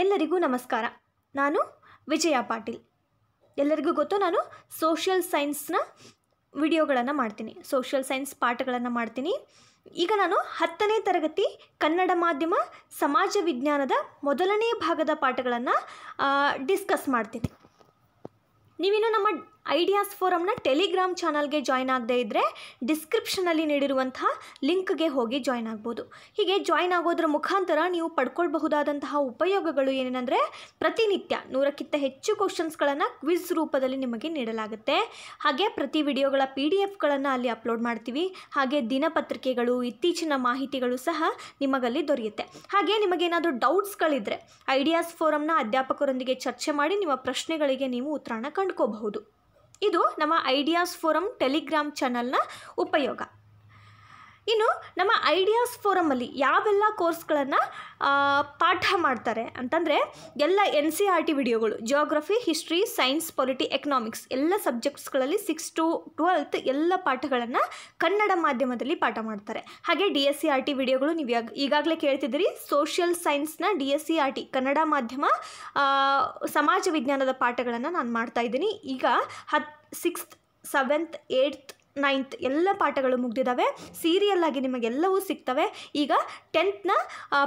ಎಲ್ಲರಿಗೂ ನಮಸ್ಕಾರ ನಾನು ವಿಜಯ ಪಾಟೀಲ್ ಎಲ್ಲರಿಗೂ ಗೊತ್ತು ನಾನು ಸೋಷಿಯಲ್ ಸೈನ್ಸ್ನ ವಿಡಿಯೋಗಳನ್ನು ಮಾಡ್ತೀನಿ ಸೋಷಿಯಲ್ ಸೈನ್ಸ್ ಪಾಠಗಳನ್ನು ಮಾಡ್ತೀನಿ ಈಗ ನಾನು ಹತ್ತನೇ ತರಗತಿ ಕನ್ನಡ ಮಾಧ್ಯಮ ಸಮಾಜ ವಿಜ್ಞಾನದ ಮೊದಲನೇ ಭಾಗದ ಪಾಠಗಳನ್ನು ಡಿಸ್ಕಸ್ ಮಾಡ್ತೀನಿ ನೀವಿನ್ನು ನಮ್ಮ ಐಡಿಯಾಸ್ ಫೋರಮ್ನ ಟೆಲಿಗ್ರಾಮ್ ಚಾನಲ್ಗೆ ಜಾಯ್ನ್ ಆಗದೇ ಇದ್ದರೆ ಡಿಸ್ಕ್ರಿಪ್ಷನಲ್ಲಿ ನೀಡಿರುವಂತಹ ಲಿಂಕ್ಗೆ ಹೋಗಿ ಜಾಯ್ನ್ ಆಗ್ಬೋದು ಹೀಗೆ ಜಾಯ್ನ್ ಆಗೋದ್ರ ಮುಖಾಂತರ ನೀವು ಪಡ್ಕೊಳ್ಬಹುದಾದಂತಹ ಉಪಯೋಗಗಳು ಏನೇನೆಂದರೆ ಪ್ರತಿನಿತ್ಯ ನೂರಕ್ಕಿಂತ ಹೆಚ್ಚು ಕ್ವಶನ್ಸ್ಗಳನ್ನು ಕ್ವಿಜ್ ರೂಪದಲ್ಲಿ ನಿಮಗೆ ನೀಡಲಾಗುತ್ತೆ ಹಾಗೆ ಪ್ರತಿ ವಿಡಿಯೋಗಳ ಪಿ ಡಿ ಎಫ್ಗಳನ್ನು ಅಲ್ಲಿ ಅಪ್ಲೋಡ್ ಮಾಡ್ತೀವಿ ಹಾಗೆ ದಿನಪತ್ರಿಕೆಗಳು ಇತ್ತೀಚಿನ ಮಾಹಿತಿಗಳು ಸಹ ನಿಮಗಲ್ಲಿ ದೊರೆಯುತ್ತೆ ಹಾಗೆ ನಿಮಗೇನಾದರೂ ಡೌಟ್ಸ್ಗಳಿದ್ದರೆ ಐಡಿಯಾಸ್ ಫೋರಮ್ನ ಅಧ್ಯಾಪಕರೊಂದಿಗೆ ಚರ್ಚೆ ಮಾಡಿ ನಿಮ್ಮ ಪ್ರಶ್ನೆಗಳಿಗೆ ನೀವು ಉತ್ತರನ ಕಂಡುಕೋಬಹುದು ಇದು ನಮ್ಮ ಐಡಿಯಾಸ್ ಫೋರಮ್ ಟೆಲಿಗ್ರಾಮ್ ಚಾನಲ್ನ ಉಪಯೋಗ ಇನ್ನು ನಮ್ಮ ಐಡಿಯಾಸ್ ಫೋರಮಲ್ಲಿ ಯಾವೆಲ್ಲ ಕೋರ್ಸ್ಗಳನ್ನು ಪಾಠ ಮಾಡ್ತಾರೆ ಅಂತಂದರೆ ಎಲ್ಲ ಎನ್ ಸಿ ಆರ್ ಟಿ ವಿಡಿಯೋಗಳು geography history science polity economics ಎಲ್ಲ ಸಬ್ಜೆಕ್ಟ್ಸ್ಗಳಲ್ಲಿ ಸಿಕ್ಸ್ ಟು ಟ್ವೆಲ್ತ್ ಎಲ್ಲ ಪಾಠಗಳನ್ನು ಕನ್ನಡ ಮಾಧ್ಯಮದಲ್ಲಿ ಪಾಠ ಮಾಡ್ತಾರೆ ಹಾಗೆ D S C R T ವಿಡಿಯೋಗಳು ನೀವು ಈಗಾಗಲೇ ಕೇಳ್ತಿದ್ದೀರಿ ಸೋಷಿಯಲ್ ಸೈನ್ಸ್ನ D S C R T Kannada ಮಾಧ್ಯಮ ಸಮಾಜ ವಿಜ್ಞಾನದ ಪಾಠಗಳನ್ನು ನಾನು ಮಾಡ್ತಾ ಇದ್ದೀನಿ ಈಗ ಹತ್ ಸಿಕ್ಸ್ತ್ ಸೆವೆಂತ್ ಏಯ್ಟ್ ನೈನ್ತ್ ಎಲ್ಲ ಪಾಠಗಳು ಮುಗ್ದಿದ್ದಾವೆ ಸೀರಿಯಲ್ಲಾಗಿ ನಿಮಗೆಲ್ಲವೂ ಸಿಗ್ತವೆ ಈಗ ಟೆಂತ್ನ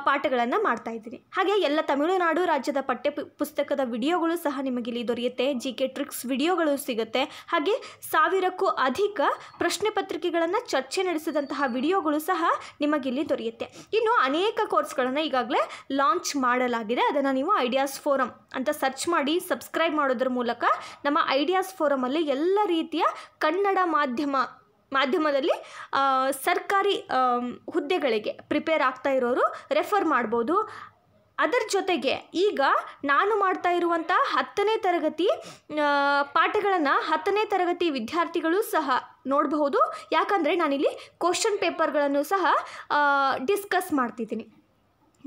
ಪಾಠಗಳನ್ನು ಮಾಡ್ತಾ ಇದ್ದೀನಿ ಹಾಗೆ ಎಲ್ಲ ತಮಿಳುನಾಡು ರಾಜ್ಯದ ಪಠ್ಯ ಪುಸ್ತಕದ ವಿಡಿಯೋಗಳು ಸಹ ನಿಮಗಿಲ್ಲಿ ದೊರೆಯುತ್ತೆ ಜಿ ಕೆ ಟ್ರಿಕ್ಸ್ ವಿಡಿಯೋಗಳು ಸಿಗುತ್ತೆ ಹಾಗೆ ಸಾವಿರಕ್ಕೂ ಅಧಿಕ ಪ್ರಶ್ನೆ ಪತ್ರಿಕೆಗಳನ್ನು ಚರ್ಚೆ ನಡೆಸಿದಂತಹ ವಿಡಿಯೋಗಳು ಸಹ ನಿಮಗಿಲ್ಲಿ ದೊರೆಯುತ್ತೆ ಇನ್ನು ಅನೇಕ ಕೋರ್ಸ್ಗಳನ್ನು ಈಗಾಗಲೇ ಲಾಂಚ್ ಮಾಡಲಾಗಿದೆ ಅದನ್ನು ನೀವು ಐಡಿಯಾಸ್ ಫೋರಮ್ ಅಂತ ಸರ್ಚ್ ಮಾಡಿ ಸಬ್ಸ್ಕ್ರೈಬ್ ಮಾಡೋದ್ರ ಮೂಲಕ ನಮ್ಮ ಐಡಿಯಾಸ್ ಫೋರಮಲ್ಲಿ ಎಲ್ಲ ರೀತಿಯ ಕನ್ನಡ ಮಾಧ್ಯಮ ಮಾಧ್ಯಮದಲ್ಲಿ ಸರ್ಕಾರಿ ಹುದ್ದೆಗಳಿಗೆ ಪ್ರಿಪೇರ್ ಆಗ್ತಾ ಇರೋರು ರೆಫರ್ ಮಾಡ್ಬೋದು ಅದರ ಜೊತೆಗೆ ಈಗ ನಾನು ಮಾಡ್ತಾ ಇರುವಂಥ ಹತ್ತನೇ ತರಗತಿ ಪಾಠಗಳನ್ನು ಹತ್ತನೇ ತರಗತಿ ವಿದ್ಯಾರ್ಥಿಗಳು ಸಹ ನೋಡಬಹುದು ಯಾಕಂದರೆ ನಾನಿಲ್ಲಿ ಕ್ವಶನ್ ಪೇಪರ್ಗಳನ್ನು ಸಹ ಡಿಸ್ಕಸ್ ಮಾಡ್ತಿದ್ದೀನಿ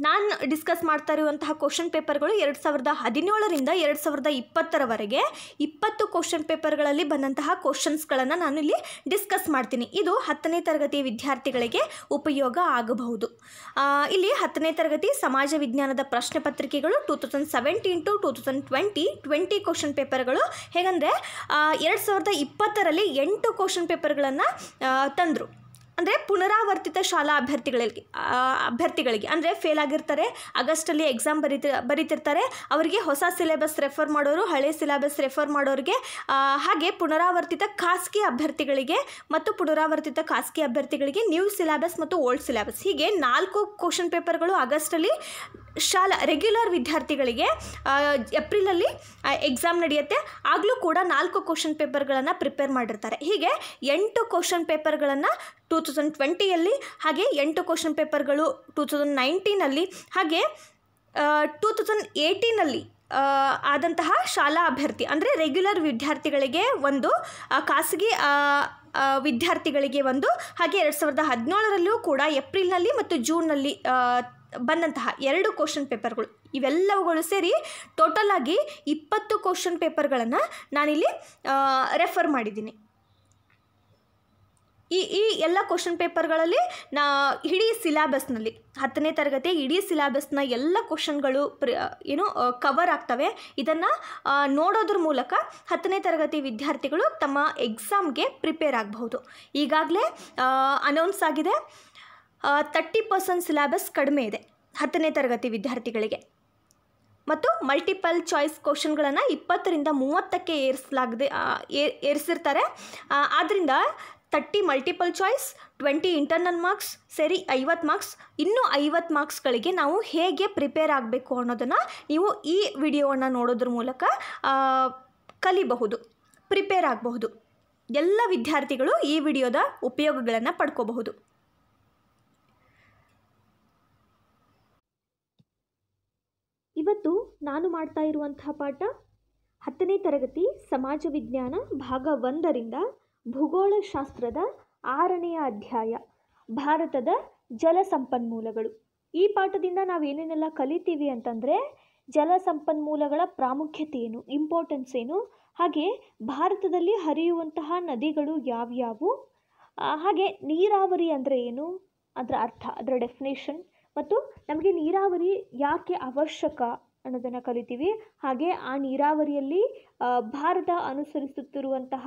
ನಾನು ಡಿಸ್ಕಸ್ ಮಾಡ್ತಾ ಇರುವಂತಹ ಕ್ವಶನ್ ಪೇಪರ್ಗಳು ಎರಡು ಸಾವಿರದ ಹದಿನೇಳರಿಂದ ಎರಡು ಸಾವಿರದ ಇಪ್ಪತ್ತರವರೆಗೆ ಇಪ್ಪತ್ತು ಕ್ವಶನ್ ಪೇಪರ್ಗಳಲ್ಲಿ ಬಂದಂತಹ ಕ್ವಶನ್ಸ್ಗಳನ್ನು ನಾನು ಇಲ್ಲಿ ಡಿಸ್ಕಸ್ ಮಾಡ್ತೀನಿ ಇದು ಹತ್ತನೇ ತರಗತಿ ವಿದ್ಯಾರ್ಥಿಗಳಿಗೆ ಉಪಯೋಗ ಆಗಬಹುದು ಇಲ್ಲಿ ಹತ್ತನೇ ತರಗತಿ ಸಮಾಜ ವಿಜ್ಞಾನದ ಪ್ರಶ್ನೆ ಪತ್ರಿಕೆಗಳು two thousand seventeen to two thousand twenty twenty question ಪೇಪರ್ಗಳು ಹೇಗಂದರೆ ಎರಡು ಸಾವಿರದ ಇಪ್ಪತ್ತರಲ್ಲಿ ಎಂಟು ಕ್ವಶನ್ ಪೇಪರ್ಗಳನ್ನು ತಂದರು ಅಂದರೆ ಪುನರಾವರ್ತಿತ ಶಾಲಾ ಅಭ್ಯರ್ಥಿಗಳಿಗೆ ಅಭ್ಯರ್ಥಿಗಳಿಗೆ ಅಂದರೆ ಫೇಲ್ ಆಗಿರ್ತಾರೆ ಆಗಸ್ಟಲ್ಲಿ ಎಕ್ಸಾಮ್ ಬರೀತಿ ಬರೀತಿರ್ತಾರೆ ಅವರಿಗೆ ಹೊಸ ಸಿಲೆಬಸ್ ರೆಫರ್ ಮಾಡೋರು ಹಳೆ ಸಿಲೆಬಸ್ ರೆಫರ್ ಮಾಡೋರಿಗೆ ಹಾಗೆ ಪುನರಾವರ್ತಿತ ಖಾಸಗಿ ಅಭ್ಯರ್ಥಿಗಳಿಗೆ ಮತ್ತು ಪುನರಾವರ್ತಿತ ಖಾಸಗಿ ಅಭ್ಯರ್ಥಿಗಳಿಗೆ ನ್ಯೂ ಸಿಲೆಬಸ್ ಮತ್ತು ಓಲ್ಡ್ ಸಿಲೆಬಸ್ ಹೀಗೆ ನಾಲ್ಕು ಕ್ವಶನ್ ಪೇಪರ್ಗಳು ಆಗಸ್ಟಲ್ಲಿ ಶಾಲಾ ರೆಗ್ಯುಲರ್ ವಿದ್ಯಾರ್ಥಿಗಳಿಗೆ ಏಪ್ರಿಲಲ್ಲಿ ಎಕ್ಸಾಮ್ ನಡೆಯುತ್ತೆ ಆಗಲೂ ಕೂಡ ನಾಲ್ಕು ಕ್ವಶನ್ ಪೇಪರ್ಗಳನ್ನು ಪ್ರಿಪೇರ್ ಮಾಡಿರ್ತಾರೆ ಹೀಗೆ ಎಂಟು ಕ್ವಶನ್ ಪೇಪರ್ಗಳನ್ನು ಟೂ ತೌಸಂಡ್ ಟ್ವೆಂಟಿಯಲ್ಲಿ ಹಾಗೆ ಎಂಟು ಕ್ವಶನ್ ಪೇಪರ್ಗಳು ಟೂ ತೌಸಂಡ್ ನೈನ್ಟೀನಲ್ಲಿ ಹಾಗೆ ಟೂ ತೌಸಂಡ್ ಏಯ್ಟೀನಲ್ಲಿ ಆದಂತಹ ಶಾಲಾ ಅಭ್ಯರ್ಥಿ ಅಂದರೆ ರೆಗ್ಯುಲರ್ ವಿದ್ಯಾರ್ಥಿಗಳಿಗೆ ಒಂದು ಖಾಸಗಿ ವಿದ್ಯಾರ್ಥಿಗಳಿಗೆ ಒಂದು ಹಾಗೆ ಎರಡು ಸಾವಿರದ ಹದಿನೇಳರಲ್ಲೂ ಕೂಡ ಏಪ್ರಿಲ್ನಲ್ಲಿ ಮತ್ತು ಜೂನ್ನಲ್ಲಿ ಬಂದಂತಹ ಎರಡು ಕ್ವಶನ್ ಪೇಪರ್ಗಳು ಇವೆಲ್ಲವುಗಳು ಸೇರಿ ಟೋಟಲ್ ಆಗಿ ಇಪ್ಪತ್ತು ಕ್ವಶನ್ ಪೇಪರ್ಗಳನ್ನು ನಾನಿಲ್ಲಿ ರೆಫರ್ ಮಾಡಿದ್ದೀನಿ ಈ ಈ ಎಲ್ಲ ಕ್ವಶನ್ ಪೇಪರ್ಗಳಲ್ಲಿ ನಾ ಇಡೀ ಸಿಲಾಬಸ್ನಲ್ಲಿ ಹತ್ತನೇ ತರಗತಿ ಇಡೀ ಸಿಲಾಬಸ್ನ ಎಲ್ಲ ಕ್ವಶನ್ಗಳು ಪ್ರ ಏನು ಕವರ್ ಆಗ್ತವೆ ಇದನ್ನು ನೋಡೋದ್ರ ಮೂಲಕ ಹತ್ತನೇ ತರಗತಿ ವಿದ್ಯಾರ್ಥಿಗಳು ತಮ್ಮ ಎಕ್ಸಾಮ್ಗೆ ಪ್ರಿಪೇರ್ ಆಗಬಹುದು ಈಗಾಗಲೇ ಅನೌನ್ಸ್ ಆಗಿದೆ ತರ್ಟಿ ಪರ್ಸೆಂಟ್ ಸಿಲೆಬಸ್ ಕಡಿಮೆ ಇದೆ ಹತ್ತನೇ ತರಗತಿ ವಿದ್ಯಾರ್ಥಿಗಳಿಗೆ ಮತ್ತು ಮಲ್ಟಿಪಲ್ ಚಾಯ್ಸ್ ಕ್ವಶನ್ಗಳನ್ನು ಇಪ್ಪತ್ತರಿಂದ ಮೂವತ್ತಕ್ಕೆ ಏರಿಸಲಾಗದೆ ಏರಿಸಿರ್ತಾರೆ ಆದ್ದರಿಂದ thirty multiple choice twenty internal marks ಸರಿ ಐವತ್ತು ಮಾರ್ಕ್ಸ್ ಇನ್ನೂ ಐವತ್ತು ಮಾರ್ಕ್ಸ್ಗಳಿಗೆ ನಾವು ಹೇಗೆ ಪ್ರಿಪೇರ್ ಆಗಬೇಕು ಅನ್ನೋದನ್ನು ನೀವು ಈ ವಿಡಿಯೋವನ್ನು ನೋಡೋದ್ರ ಮೂಲಕ ಕಲಿಬಹುದು ಪ್ರಿಪೇರ್ ಆಗಬಹುದು ಎಲ್ಲ ವಿದ್ಯಾರ್ಥಿಗಳು ಈ ವಿಡಿಯೋದ ಉಪಯೋಗಗಳನ್ನು ಪಡ್ಕೋಬಹುದು ಇವತ್ತು ನಾನು ಮಾಡ್ತಾ ಇರುವಂತಹ ಪಾಠ ಹತ್ತನೇ ತರಗತಿ ಸಮಾಜ ವಿಜ್ಞಾನ ಭಾಗ ಒಂದರಿಂದ ಭೂಗೋಳಶಾಸ್ತ್ರದ ಆರನೆಯ ಅಧ್ಯಾಯ ಭಾರತದ ಜಲ ಸಂಪನ್ಮೂಲಗಳು ಈ ಪಾಠದಿಂದ ನಾವು ಏನೇನೆಲ್ಲ ಕಲಿತೀವಿ ಅಂತಂದರೆ ಜಲ ಸಂಪನ್ಮೂಲಗಳ ಪ್ರಾಮುಖ್ಯತೆ ಏನು ಇಂಪಾರ್ಟೆನ್ಸ್ ಏನು ಹಾಗೆ ಭಾರತದಲ್ಲಿ ಹರಿಯುವಂತಹ ನದಿಗಳು ಯಾವ್ಯಾವು ಹಾಗೆ ನೀರಾವರಿ ಅಂದರೆ ಏನು ಅದರ ಅರ್ಥ ಅದರ ಡೆಫಿನೇಷನ್ ಮತ್ತು ನಮಗೆ ನೀರಾವರಿ ಯಾಕೆ ಅವಶ್ಯಕ ಅನ್ನೋದನ್ನು ಕಲಿತೀವಿ ಹಾಗೆ ಆ ನೀರಾವರಿಯಲ್ಲಿ ಭಾರತ ಅನುಸರಿಸುತ್ತಿರುವಂತಹ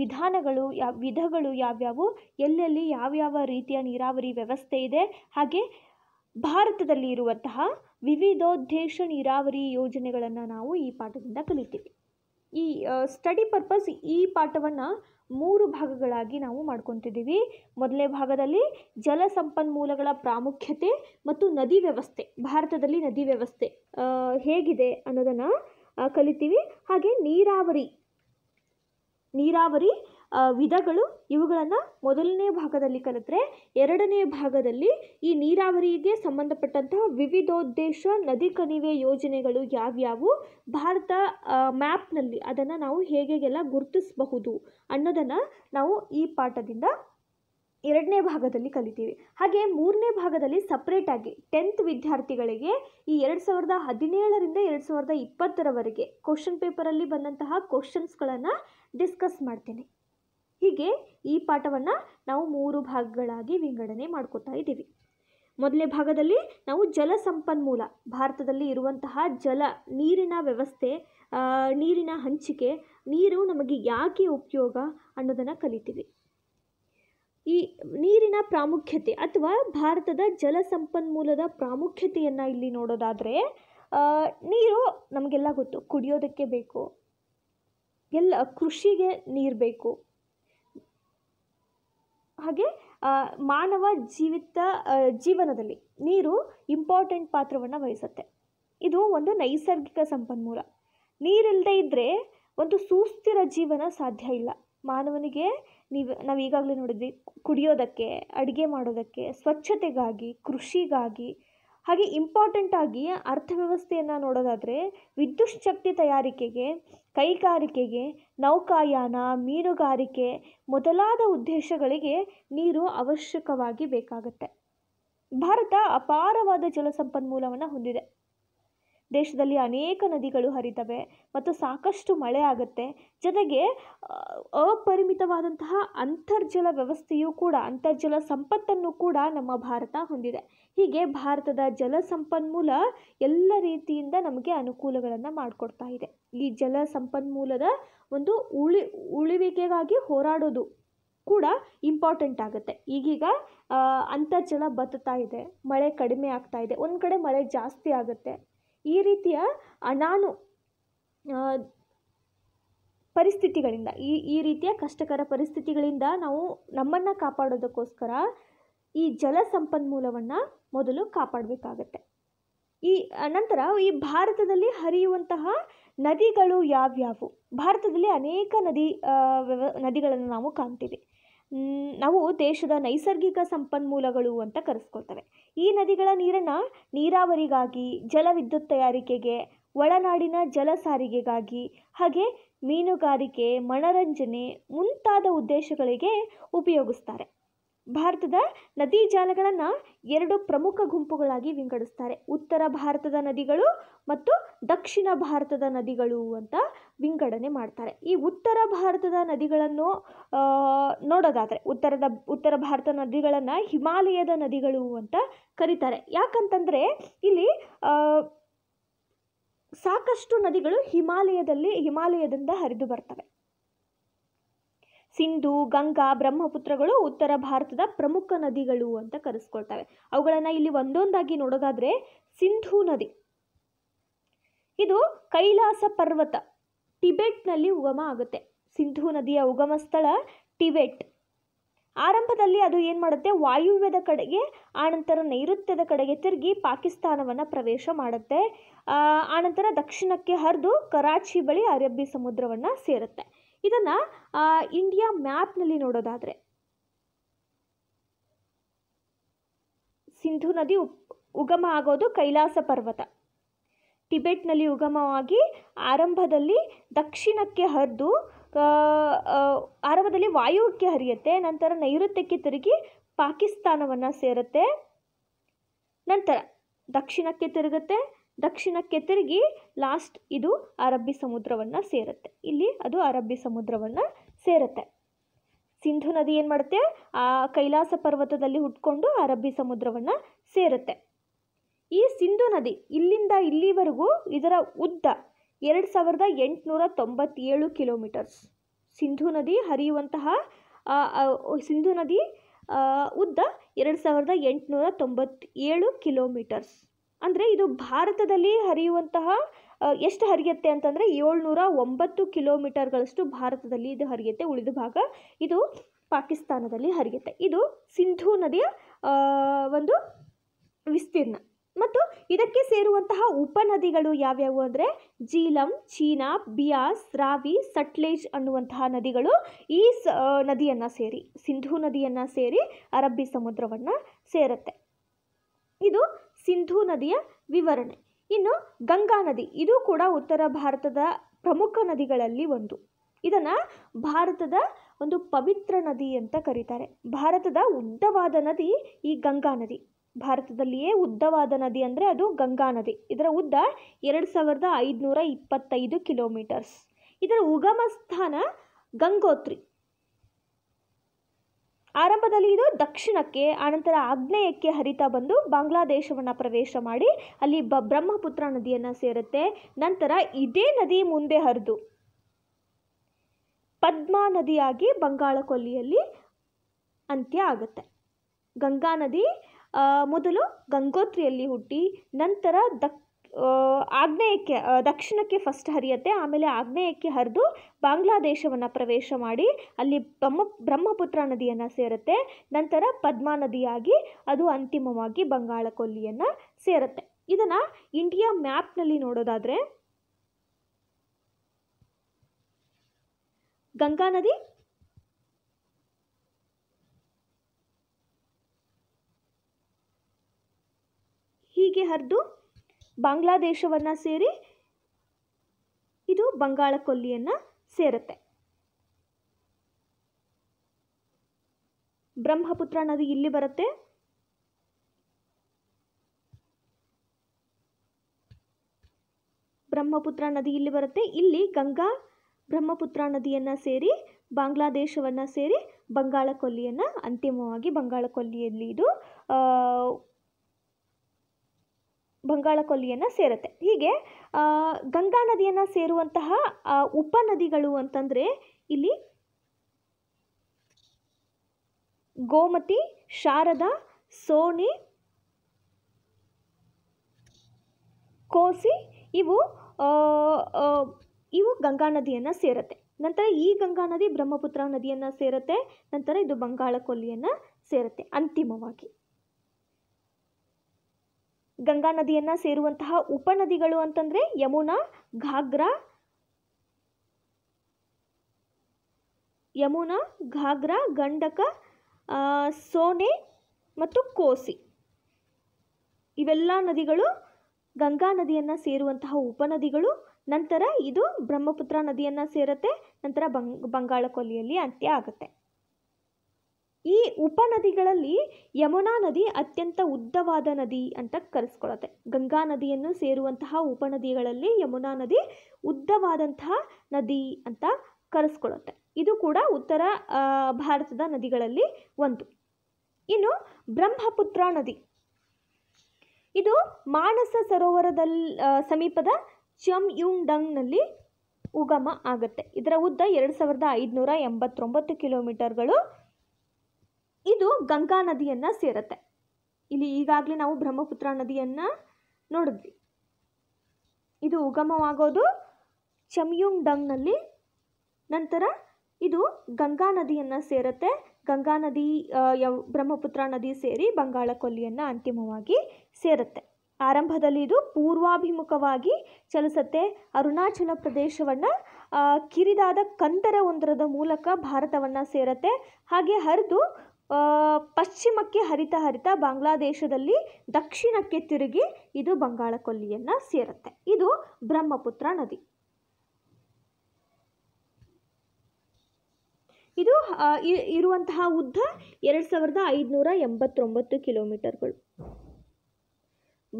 ವಿಧಾನಗಳು ಯಾವ ವಿಧಗಳು ಯಾವ್ಯಾವು ಎಲ್ಲೆಲ್ಲಿ ಯಾವ್ಯಾವ ರೀತಿಯ ನೀರಾವರಿ ವ್ಯವಸ್ಥೆ ಇದೆ ಹಾಗೆ ಭಾರತದಲ್ಲಿ ಇರುವಂತಹ ವಿವಿಧೋದ್ದೇಶ ನೀರಾವರಿ ಯೋಜನೆಗಳನ್ನು ನಾವು ಈ ಪಾಠದಿಂದ ಕಲಿತೀವಿ ಈ ಸ್ಟಡಿ ಪರ್ಪಸ್ ಈ ಪಾಠವನ್ನು ಮೂರು ಭಾಗಗಳಾಗಿ ನಾವು ಮಾಡ್ಕೊತಿದ್ದೀವಿ ಮೊದಲನೇ ಭಾಗದಲ್ಲಿ ಜಲ ಸಂಪನ್ಮೂಲಗಳ ಪ್ರಾಮುಖ್ಯತೆ ಮತ್ತು ನದಿ ವ್ಯವಸ್ಥೆ ಭಾರತದಲ್ಲಿ ನದಿ ವ್ಯವಸ್ಥೆ ಹೇಗಿದೆ ಅನ್ನೋದನ್ನು ಕಲಿತೀವಿ ಹಾಗೆ ನೀರಾವರಿ ನೀರಾವರಿ ವಿಧಗಳು ಇವುಗಳನ್ನು ಮೊದಲನೇ ಭಾಗದಲ್ಲಿ ಕಲಿತರೆ ಎರಡನೇ ಭಾಗದಲ್ಲಿ ಈ ನೀರಾವರಿಗೆ ಸಂಬಂಧಪಟ್ಟಂತಹ ವಿವಿಧೋದ್ದೇಶ ನದಿ ಕಣಿವೆ ಯೋಜನೆಗಳು ಯಾವ್ಯಾವು ಭಾರತ ಮ್ಯಾಪ್ನಲ್ಲಿ ಅದನ್ನು ನಾವು ಹೇಗೆಲ್ಲ ಗುರುತಿಸಬಹುದು ಅನ್ನೋದನ್ನು ನಾವು ಈ ಪಾಠದಿಂದ ಎರಡನೇ ಭಾಗದಲ್ಲಿ ಕಲಿತೀವಿ ಹಾಗೆ ಮೂರನೇ ಭಾಗದಲ್ಲಿ ಸಪ್ರೇಟಾಗಿ ಟೆಂತ್ ವಿದ್ಯಾರ್ಥಿಗಳಿಗೆ ಈ ಎರಡು ಸಾವಿರದ ಹದಿನೇಳರಿಂದ ಎರಡು ಸಾವಿರದ ಇಪ್ಪತ್ತರವರೆಗೆ ಕ್ವಶನ್ ಪೇಪರಲ್ಲಿ ಬಂದಂತಹ ಕ್ವಶನ್ಸ್ಗಳನ್ನು ಡಿಸ್ಕಸ್ ಮಾಡ್ತೀನಿ ಹೀಗೆ ಈ ಪಾಠವನ್ನು ನಾವು ಮೂರು ಭಾಗಗಳಾಗಿ ವಿಂಗಡಣೆ ಮಾಡ್ಕೋತಾ ಇದ್ದೀವಿ ಮೊದಲನೇ ಭಾಗದಲ್ಲಿ ನಾವು ಜಲ ಸಂಪನ್ಮೂಲ ಭಾರತದಲ್ಲಿ ಇರುವಂತಹ ಜಲ ನೀರಿನ ವ್ಯವಸ್ಥೆ ನೀರಿನ ಹಂಚಿಕೆ ನೀರು ನಮಗೆ ಯಾಕೆ ಉಪಯೋಗ ಅನ್ನೋದನ್ನು ಕಲಿತೀವಿ ಈ ನೀರಿನ ಪ್ರಾಮುಖ್ಯತೆ ಅಥವಾ ಭಾರತದ ಜಲ ಸಂಪನ್ಮೂಲದ ಪ್ರಾಮುಖ್ಯತೆಯನ್ನು ಇಲ್ಲಿ ನೋಡೋದಾದರೆ ನೀರು ನಮಗೆಲ್ಲ ಗೊತ್ತು ಕುಡಿಯೋದಕ್ಕೆ ಬೇಕು ಎಲ್ಲ ಕೃಷಿಗೆ ನೀರು ಬೇಕು ಹಾಗೆ ಮಾನವ ಜೀವಿತ ಜೀವನದಲ್ಲಿ ನೀರು ಇಂಪಾರ್ಟೆಂಟ್ ಪಾತ್ರವನ್ನು ವಹಿಸುತ್ತೆ ಇದು ಒಂದು ನೈಸರ್ಗಿಕ ಸಂಪನ್ಮೂಲ ನೀರಿಲ್ಲದೆ ಇದ್ದರೆ ಒಂದು ಸುಸ್ಥಿರ ಜೀವನ ಸಾಧ್ಯ ಇಲ್ಲ ಮಾನವನಿಗೆ ನೀವು ನಾವು ಈಗಾಗಲೇ ನೋಡಿದ್ವಿ ಕುಡಿಯೋದಕ್ಕೆ ಅಡುಗೆ ಮಾಡೋದಕ್ಕೆ ಸ್ವಚ್ಛತೆಗಾಗಿ ಕೃಷಿಗಾಗಿ ಹಾಗೆ ಇಂಪಾರ್ಟೆಂಟಾಗಿ ಅರ್ಥವ್ಯವಸ್ಥೆಯನ್ನು ನೋಡೋದಾದರೆ ವಿದ್ಯುತ್ ಶಕ್ತಿ ತಯಾರಿಕೆಗೆ ಕೈಗಾರಿಕೆಗೆ ನೌಕಾಯಾನ ಮೀನುಗಾರಿಕೆ ಮೊದಲಾದ ಉದ್ದೇಶಗಳಿಗೆ ನೀರು ಅವಶ್ಯಕವಾಗಿ ಬೇಕಾಗುತ್ತೆ ಭಾರತ ಅಪಾರವಾದ ಜಲ ಸಂಪನ್ಮೂಲವನ್ನು ಹೊಂದಿದೆ ದೇಶದಲ್ಲಿ ಅನೇಕ ನದಿಗಳು ಹರಿತವೆ ಮತ್ತು ಸಾಕಷ್ಟು ಮಳೆ ಆಗುತ್ತೆ ಜೊತೆಗೆ ಅಪರಿಮಿತವಾದಂತಹ ಅಂತರ್ಜಲ ವ್ಯವಸ್ಥೆಯೂ ಕೂಡ ಅಂತರ್ಜಲ ಸಂಪತ್ತನ್ನು ಕೂಡ ನಮ್ಮ ಭಾರತ ಹೊಂದಿದೆ ಹೀಗೆ ಭಾರತದ ಜಲ ಸಂಪನ್ಮೂಲ ಎಲ್ಲ ರೀತಿಯಿಂದ ನಮಗೆ ಅನುಕೂಲಗಳನ್ನು ಮಾಡಿಕೊಡ್ತಾ ಇದೆ ಈ ಜಲ ಸಂಪನ್ಮೂಲದ ಒಂದು ಉಳಿ ಉಳಿವಿಕೆಗಾಗಿ ಹೋರಾಡೋದು ಕೂಡ ಇಂಪಾರ್ಟೆಂಟ್ ಆಗುತ್ತೆ ಈಗೀಗ ಅಂತರ್ಜಲ ಬತ್ತುತ್ತಾ ಇದೆ ಮಳೆ ಕಡಿಮೆ ಆಗ್ತಾ ಇದೆ ಒಂದು ಕಡೆ ಮಳೆ ಜಾಸ್ತಿ ಆಗುತ್ತೆ ಈ ರೀತಿಯ ಅನಾನು ಪರಿಸ್ಥಿತಿಗಳಿಂದ ಈ ಈ ರೀತಿಯ ಕಷ್ಟಕರ ಪರಿಸ್ಥಿತಿಗಳಿಂದ ನಾವು ನಮ್ಮನ್ನು ಕಾಪಾಡೋದಕ್ಕೋಸ್ಕರ ಈ ಜಲ ಸಂಪನ್ಮೂಲವನ್ನು ಮೊದಲು ಕಾಪಾಡಬೇಕಾಗತ್ತೆ ಈ ನಂತರ ಈ ಭಾರತದಲ್ಲಿ ಹರಿಯುವಂತಹ ನದಿಗಳು ಯಾವ್ಯಾವು ಭಾರತದಲ್ಲಿ ಅನೇಕ ನದಿ ವ್ಯವ ನದಿಗಳನ್ನು ನಾವು ಕಾಣ್ತೀವಿ ನಾವು ದೇಶದ ನೈಸರ್ಗಿಕ ಸಂಪನ್ಮೂಲಗಳು ಅಂತ ಕರೆಸ್ಕೊಳ್ತವೆ ಈ ನದಿಗಳ ನೀರನ್ನು ನೀರಾವರಿಗಾಗಿ ಜಲವಿದ್ಯುತ್ ತಯಾರಿಕೆಗೆ ಒಳನಾಡಿನ ಜಲ ಸಾರಿಗೆಗಾಗಿ ಹಾಗೆ ಮೀನುಗಾರಿಕೆ ಮನರಂಜನೆ ಮುಂತಾದ ಉದ್ದೇಶಗಳಿಗೆ ಉಪಯೋಗಿಸ್ತಾರೆ ಭಾರತದ ನದಿ ಜಾಲಗಳನ್ನು ಎರಡು ಪ್ರಮುಖ ಗುಂಪುಗಳಾಗಿ ವಿಂಗಡಿಸ್ತಾರೆ ಉತ್ತರ ಭಾರತದ ನದಿಗಳು ಮತ್ತು ದಕ್ಷಿಣ ಭಾರತದ ನದಿಗಳು ಅಂತ ವಿಂಗಡಣೆ ಮಾಡ್ತಾರೆ ಈ ಉತ್ತರ ಭಾರತದ ನದಿಗಳನ್ನು ನೋಡೋದಾದರೆ ಉತ್ತರದ ಉತ್ತರ ಭಾರತ ನದಿಗಳನ್ನು ಹಿಮಾಲಯದ ನದಿಗಳು ಅಂತ ಕರೀತಾರೆ ಯಾಕಂತಂದರೆ ಇಲ್ಲಿ ಸಾಕಷ್ಟು ನದಿಗಳು ಹಿಮಾಲಯದಲ್ಲಿ ಹಿಮಾಲಯದಿಂದ ಹರಿದು ಬರ್ತವೆ ಸಿಂಧು ಗಂಗಾ ಬ್ರಹ್ಮಪುತ್ರಗಳು ಉತ್ತರ ಭಾರತದ ಪ್ರಮುಖ ನದಿಗಳು ಅಂತ ಕರೆಸ್ಕೊಳ್ತವೆ ಅವುಗಳನ್ನು ಇಲ್ಲಿ ಒಂದೊಂದಾಗಿ ನೋಡೋದಾದರೆ ಸಿಂಧೂ ನದಿ ಇದು ಕೈಲಾಸ ಪರ್ವತ ಟಿಬೆಟ್ನಲ್ಲಿ ಉಗಮ ಆಗುತ್ತೆ ಸಿಂಧೂ ನದಿಯ ಉಗಮ ಸ್ಥಳ ಟಿಬೆಟ್ ಆರಂಭದಲ್ಲಿ ಅದು ಏನು ಮಾಡುತ್ತೆ ವಾಯುವ್ಯದ ಕಡೆಗೆ ಆನಂತರ ನೈಋತ್ಯದ ಕಡೆಗೆ ತಿರುಗಿ ಪಾಕಿಸ್ತಾನವನ್ನು ಪ್ರವೇಶ ಮಾಡುತ್ತೆ ಆನಂತರ ದಕ್ಷಿಣಕ್ಕೆ ಹರಿದು ಕರಾಚಿ ಬಳಿ ಅರಬ್ಬಿ ಸಮುದ್ರವನ್ನು ಸೇರುತ್ತೆ ಇದನ್ನು ಇಂಡಿಯಾ ಮ್ಯಾಪ್ನಲ್ಲಿ ನೋಡೋದಾದರೆ ಸಿಂಧು ನದಿ ಉಗಮ ಆಗೋದು ಕೈಲಾಸ ಪರ್ವತ ಟಿಬೆಟ್ನಲ್ಲಿ ಉಗಮವಾಗಿ ಆರಂಭದಲ್ಲಿ ದಕ್ಷಿಣಕ್ಕೆ ಹರಿದು ಆರಂಭದಲ್ಲಿ ವಾಯುವಕ್ಕೆ ಹರಿಯುತ್ತೆ ನಂತರ ನೈಋತ್ಯಕ್ಕೆ ತಿರುಗಿ ಪಾಕಿಸ್ತಾನವನ್ನು ಸೇರುತ್ತೆ ನಂತರ ದಕ್ಷಿಣಕ್ಕೆ ತಿರುಗುತ್ತೆ ದಕ್ಷಿಣಕ್ಕೆ ತಿರುಗಿ ಲಾಸ್ಟ್ ಇದು ಅರಬ್ಬಿ ಸಮುದ್ರವನ್ನು ಸೇರುತ್ತೆ ಇಲ್ಲಿ ಅದು ಅರಬ್ಬಿ ಸಮುದ್ರವನ್ನು ಸೇರುತ್ತೆ ಸಿಂಧು ನದಿ ಏನು ಮಾಡುತ್ತೆ ಆ ಕೈಲಾಸ ಪರ್ವತದಲ್ಲಿ ಹುಟ್ಕೊಂಡು ಅರಬ್ಬಿ ಸಮುದ್ರವನ್ನು ಸೇರುತ್ತೆ ಈ ಸಿಂಧು ನದಿ ಇಲ್ಲಿಂದ ಇಲ್ಲಿವರೆಗೂ ಇದರ ಉದ್ದ ಎರಡು ಸಾವಿರದ ಎಂಟುನೂರ ತೊಂಬತ್ತೇಳು ಕಿಲೋಮೀಟರ್ಸ್ ಸಿಂಧೂ ನದಿ ಹರಿಯುವಂತಹ ಸಿಂಧೂ ನದಿ ಉದ್ದ ಎರಡು ಸಾವಿರದ ಎಂಟುನೂರ ತೊಂಬತ್ತೇಳು ಕಿಲೋಮೀಟರ್ಸ್ ಅಂದರೆ ಇದು ಭಾರತದಲ್ಲಿ ಹರಿಯುವಂತಹ ಎಷ್ಟು ಹರಿಯುತ್ತೆ ಅಂತಂದರೆ ಏಳ್ನೂರ ಒಂಬತ್ತು ಕಿಲೋಮೀಟರ್ಗಳಷ್ಟು ಭಾರತದಲ್ಲಿ ಇದು ಹರಿಯುತ್ತೆ ಉಳಿದ ಭಾಗ ಇದು ಪಾಕಿಸ್ತಾನದಲ್ಲಿ ಹರಿಯುತ್ತೆ ಇದು ಸಿಂಧೂ ನದಿಯ ಒಂದು ವಿಸ್ತೀರ್ಣ ಮತ್ತು ಇದಕ್ಕೆ ಸೇರುವಂತಹ ಉಪನದಿಗಳು ಯಾವ್ಯಾವು ಅಂದರೆ ಜೀಲಂ ಚೀನಾ ಬಿಯಾಸ್ ರಾವಿ ಸಟ್ಲೇಜ್ ಅನ್ನುವಂತಹ ನದಿಗಳು ಈ ಸ ನದಿಯನ್ನು ಸೇರಿ ಸಿಂಧೂ ನದಿಯನ್ನು ಸೇರಿ ಅರಬ್ಬಿ ಸಮುದ್ರವನ್ನು ಸೇರುತ್ತೆ ಇದು ಸಿಂಧೂ ನದಿಯ ವಿವರಣೆ ಇನ್ನು ಗಂಗಾ ನದಿ ಇದು ಕೂಡ ಉತ್ತರ ಭಾರತದ ಪ್ರಮುಖ ನದಿಗಳಲ್ಲಿ ಒಂದು ಇದನ್ನು ಭಾರತದ ಒಂದು ಪವಿತ್ರ ನದಿ ಅಂತ ಕರೀತಾರೆ ಭಾರತದ ಉದ್ದವಾದ ನದಿ ಈ ಗಂಗಾ ನದಿ ಭಾರತದಲ್ಲಿಯೇ ಉದ್ದವಾದ ನದಿ ಅಂದರೆ ಅದು ಗಂಗಾ ನದಿ ಇದರ ಉದ್ದ ಎರಡು ಸಾವಿರದ ಐದುನೂರ ಇಪ್ಪತ್ತೈದು ಕಿಲೋಮೀಟರ್ಸ್ ಇದರ ಉಗಮ ಸ್ಥಾನ ಗಂಗೋತ್ರಿ ಆರಂಭದಲ್ಲಿ ಇದು ದಕ್ಷಿಣಕ್ಕೆ ಆನಂತರ ಆಗ್ನೇಯಕ್ಕೆ ಹರಿತಾ ಬಂದು ಬಾಂಗ್ಲಾದೇಶವನ್ನು ಪ್ರವೇಶ ಮಾಡಿ ಅಲ್ಲಿ ಬ ಬ್ರಹ್ಮಪುತ್ರ ನದಿಯನ್ನು ಸೇರುತ್ತೆ ನಂತರ ಇದೇ ನದಿ ಮುಂದೆ ಹರಿದು ಪದ್ಮಾ ನದಿಯಾಗಿ ಬಂಗಾಳ ಕೊಲ್ಲಿಯಲ್ಲಿ ಅಂತ್ಯ ಆಗುತ್ತೆ ಗಂಗಾ ನದಿ ಮೊದಲು ಗಂಗೋತ್ರಿಯಲ್ಲಿ ಹುಟ್ಟಿ ನಂತರ ದಕ್ ಆಗ್ನೇಯಕ್ಕೆ ದಕ್ಷಿಣಕ್ಕೆ ಫಸ್ಟ್ ಹರಿಯುತ್ತೆ ಆಮೇಲೆ ಆಗ್ನೇಯಕ್ಕೆ ಹರಿದು ಬಾಂಗ್ಲಾದೇಶವನ್ನು ಪ್ರವೇಶ ಮಾಡಿ ಅಲ್ಲಿ ಬ್ರಹ್ಮ ಬ್ರಹ್ಮಪುತ್ರ ನದಿಯನ್ನು ಸೇರುತ್ತೆ ನಂತರ ಪದ್ಮಾ ನದಿಯಾಗಿ ಅದು ಅಂತಿಮವಾಗಿ ಬಂಗಾಳ ಕೊಲ್ಲಿಯನ್ನು ಸೇರುತ್ತೆ ಇದನ್ನು ಇಂಡಿಯಾ ಮ್ಯಾಪ್ನಲ್ಲಿ ನೋಡೋದಾದರೆ ಗಂಗಾ ನದಿ ಹೀಗೆ ಹರಿದು ಬಾಂಗ್ಲಾದೇಶವನ್ನು ಸೇರಿ ಇದು ಬಂಗಾಳ ಕೊಲ್ಲಿಯನ್ನು ಸೇರುತ್ತೆ ಬ್ರಹ್ಮಪುತ್ರ ನದಿ ಇಲ್ಲಿ ಬರುತ್ತೆ ಬ್ರಹ್ಮಪುತ್ರ ನದಿ ಇಲ್ಲಿ ಬರುತ್ತೆ ಇಲ್ಲಿ ಗಂಗಾ ಬ್ರಹ್ಮಪುತ್ರ ನದಿಯನ್ನ ಸೇರಿ ಬಾಂಗ್ಲಾದೇಶವನ್ನ ಸೇರಿ ಬಂಗಾಳ ಕೊಲ್ಲಿಯನ್ನು ಅಂತಿಮವಾಗಿ ಬಂಗಾಳ ಕೊಲ್ಲಿಯಲ್ಲಿ ಇದು ಬಂಗಾಳಕೊಲ್ಲಿಯನ್ನು ಸೇರುತ್ತೆ ಹೀಗೆ ಗಂಗಾ ನದಿಯನ್ನು ಸೇರುವಂತಹ ಉಪನದಿಗಳು ಅಂತಂದರೆ ಇಲ್ಲಿ ಗೋಮತಿ ಶಾರದಾ ಸೋನಿ ಕೋಸಿ ಇವು ಇವು ಗಂಗಾ ನದಿಯನ್ನು ಸೇರುತ್ತೆ ನಂತರ ಈ ಗಂಗಾ ನದಿ ಬ್ರಹ್ಮಪುತ್ರ ನದಿಯನ್ನು ಸೇರುತ್ತೆ ನಂತರ ಇದು ಬಂಗಾಳ ಕೊಲ್ಲಿಯನ್ನು ಸೇರುತ್ತೆ ಅಂತಿಮವಾಗಿ ಗಂಗಾ ನದಿಯನ್ನು ಸೇರುವಂತಹ ಉಪನದಿಗಳು ಅಂತಂದರೆ ಯಮುನಾ ಘಾಗ್ರಾ ಯಮುನಾ ಘಾಗ್ರಾ ಗಂಡಕ ಸೋನೆ ಮತ್ತು ಕೋಸಿ ಇವೆಲ್ಲ ನದಿಗಳು ಗಂಗಾ ನದಿಯನ್ನು ಸೇರುವಂತಹ ಉಪನದಿಗಳು ನಂತರ ಇದು ಬ್ರಹ್ಮಪುತ್ರ ನದಿಯನ್ನು ಸೇರುತ್ತೆ ನಂತರ ಬಂಗಾಳ ಕೊಲ್ಲಿಯಲ್ಲಿ ಅಂತ್ಯ ಆಗುತ್ತೆ ಈ ಉಪನದಿಗಳಲ್ಲಿ ಯಮುನಾ ನದಿ ಅತ್ಯಂತ ಉದ್ದವಾದ ನದಿ ಅಂತ ಕರೆಸ್ಕೊಳತ್ತೆ ಗಂಗಾ ನದಿಯನ್ನು ಸೇರುವಂತಹ ಉಪನದಿಗಳಲ್ಲಿ ಯಮುನಾ ನದಿ ಉದ್ದವಾದಂತಹ ನದಿ ಅಂತ ಕರೆಸ್ಕೊಳತ್ತೆ ಇದು ಕೂಡ ಉತ್ತರ ಭಾರತದ ನದಿಗಳಲ್ಲಿ ಒಂದು ಇನ್ನು ಬ್ರಹ್ಮಪುತ್ರ ನದಿ ಇದು ಮಾನಸ ಸರೋವರದಲ್ಲಿ ಸಮೀಪದ ಚಮ್ ಚಮ್ಯುಂಗ್ಡಂಗ್ನಲ್ಲಿ ಉಗಮ ಆಗುತ್ತೆ ಇದರ ಉದ್ದ ಎರಡು ಸಾವಿರದ ಐದುನೂರ ಎಂಬತ್ತೊಂಬತ್ತು ಕಿಲೋಮೀಟರ್ಗಳು ಇದು ಗಂಗಾ ನದಿಯನ್ನು ಸೇರುತ್ತೆ ಇಲ್ಲಿ ಈಗಾಗಲೇ ನಾವು ಬ್ರಹ್ಮಪುತ್ರ ನದಿಯನ್ನು ನೋಡಿದ್ವಿ ಇದು ಉಗಮವಾಗೋದು ಡಂಗ್ನಲ್ಲಿ ನಂತರ ಇದು ಗಂಗಾ ನದಿಯನ್ನು ಸೇರುತ್ತೆ ಗಂಗಾ ನದಿ ಯಾವ ಬ್ರಹ್ಮಪುತ್ರ ನದಿ ಸೇರಿ ಬಂಗಾಳ ಕೊಲ್ಲಿಯನ್ನು ಅಂತಿಮವಾಗಿ ಸೇರುತ್ತೆ ಆರಂಭದಲ್ಲಿ ಇದು ಪೂರ್ವಾಭಿಮುಖವಾಗಿ ಚಲಿಸುತ್ತೆ ಅರುಣಾಚಲ ಪ್ರದೇಶವನ್ನು ಕಿರಿದಾದ ಕಂದರ ಒಂದರದ ಮೂಲಕ ಭಾರತವನ್ನು ಸೇರುತ್ತೆ ಹಾಗೆ ಹರಿದು ಪಶ್ಚಿಮಕ್ಕೆ ಹರಿತ ಹರಿತ ಬಾಂಗ್ಲಾದೇಶದಲ್ಲಿ ದಕ್ಷಿಣಕ್ಕೆ ತಿರುಗಿ ಇದು ಬಂಗಾಳಕೊಲ್ಲಿಯನ್ನು ಸೇರುತ್ತೆ ಇದು ಬ್ರಹ್ಮಪುತ್ರ ನದಿ ಇದು ಇರುವಂತಹ ಉದ್ದ ಎರಡು ಸಾವಿರದ ಐದುನೂರ ಎಂಬತ್ತೊಂಬತ್ತು ಕಿಲೋಮೀಟರ್ಗಳು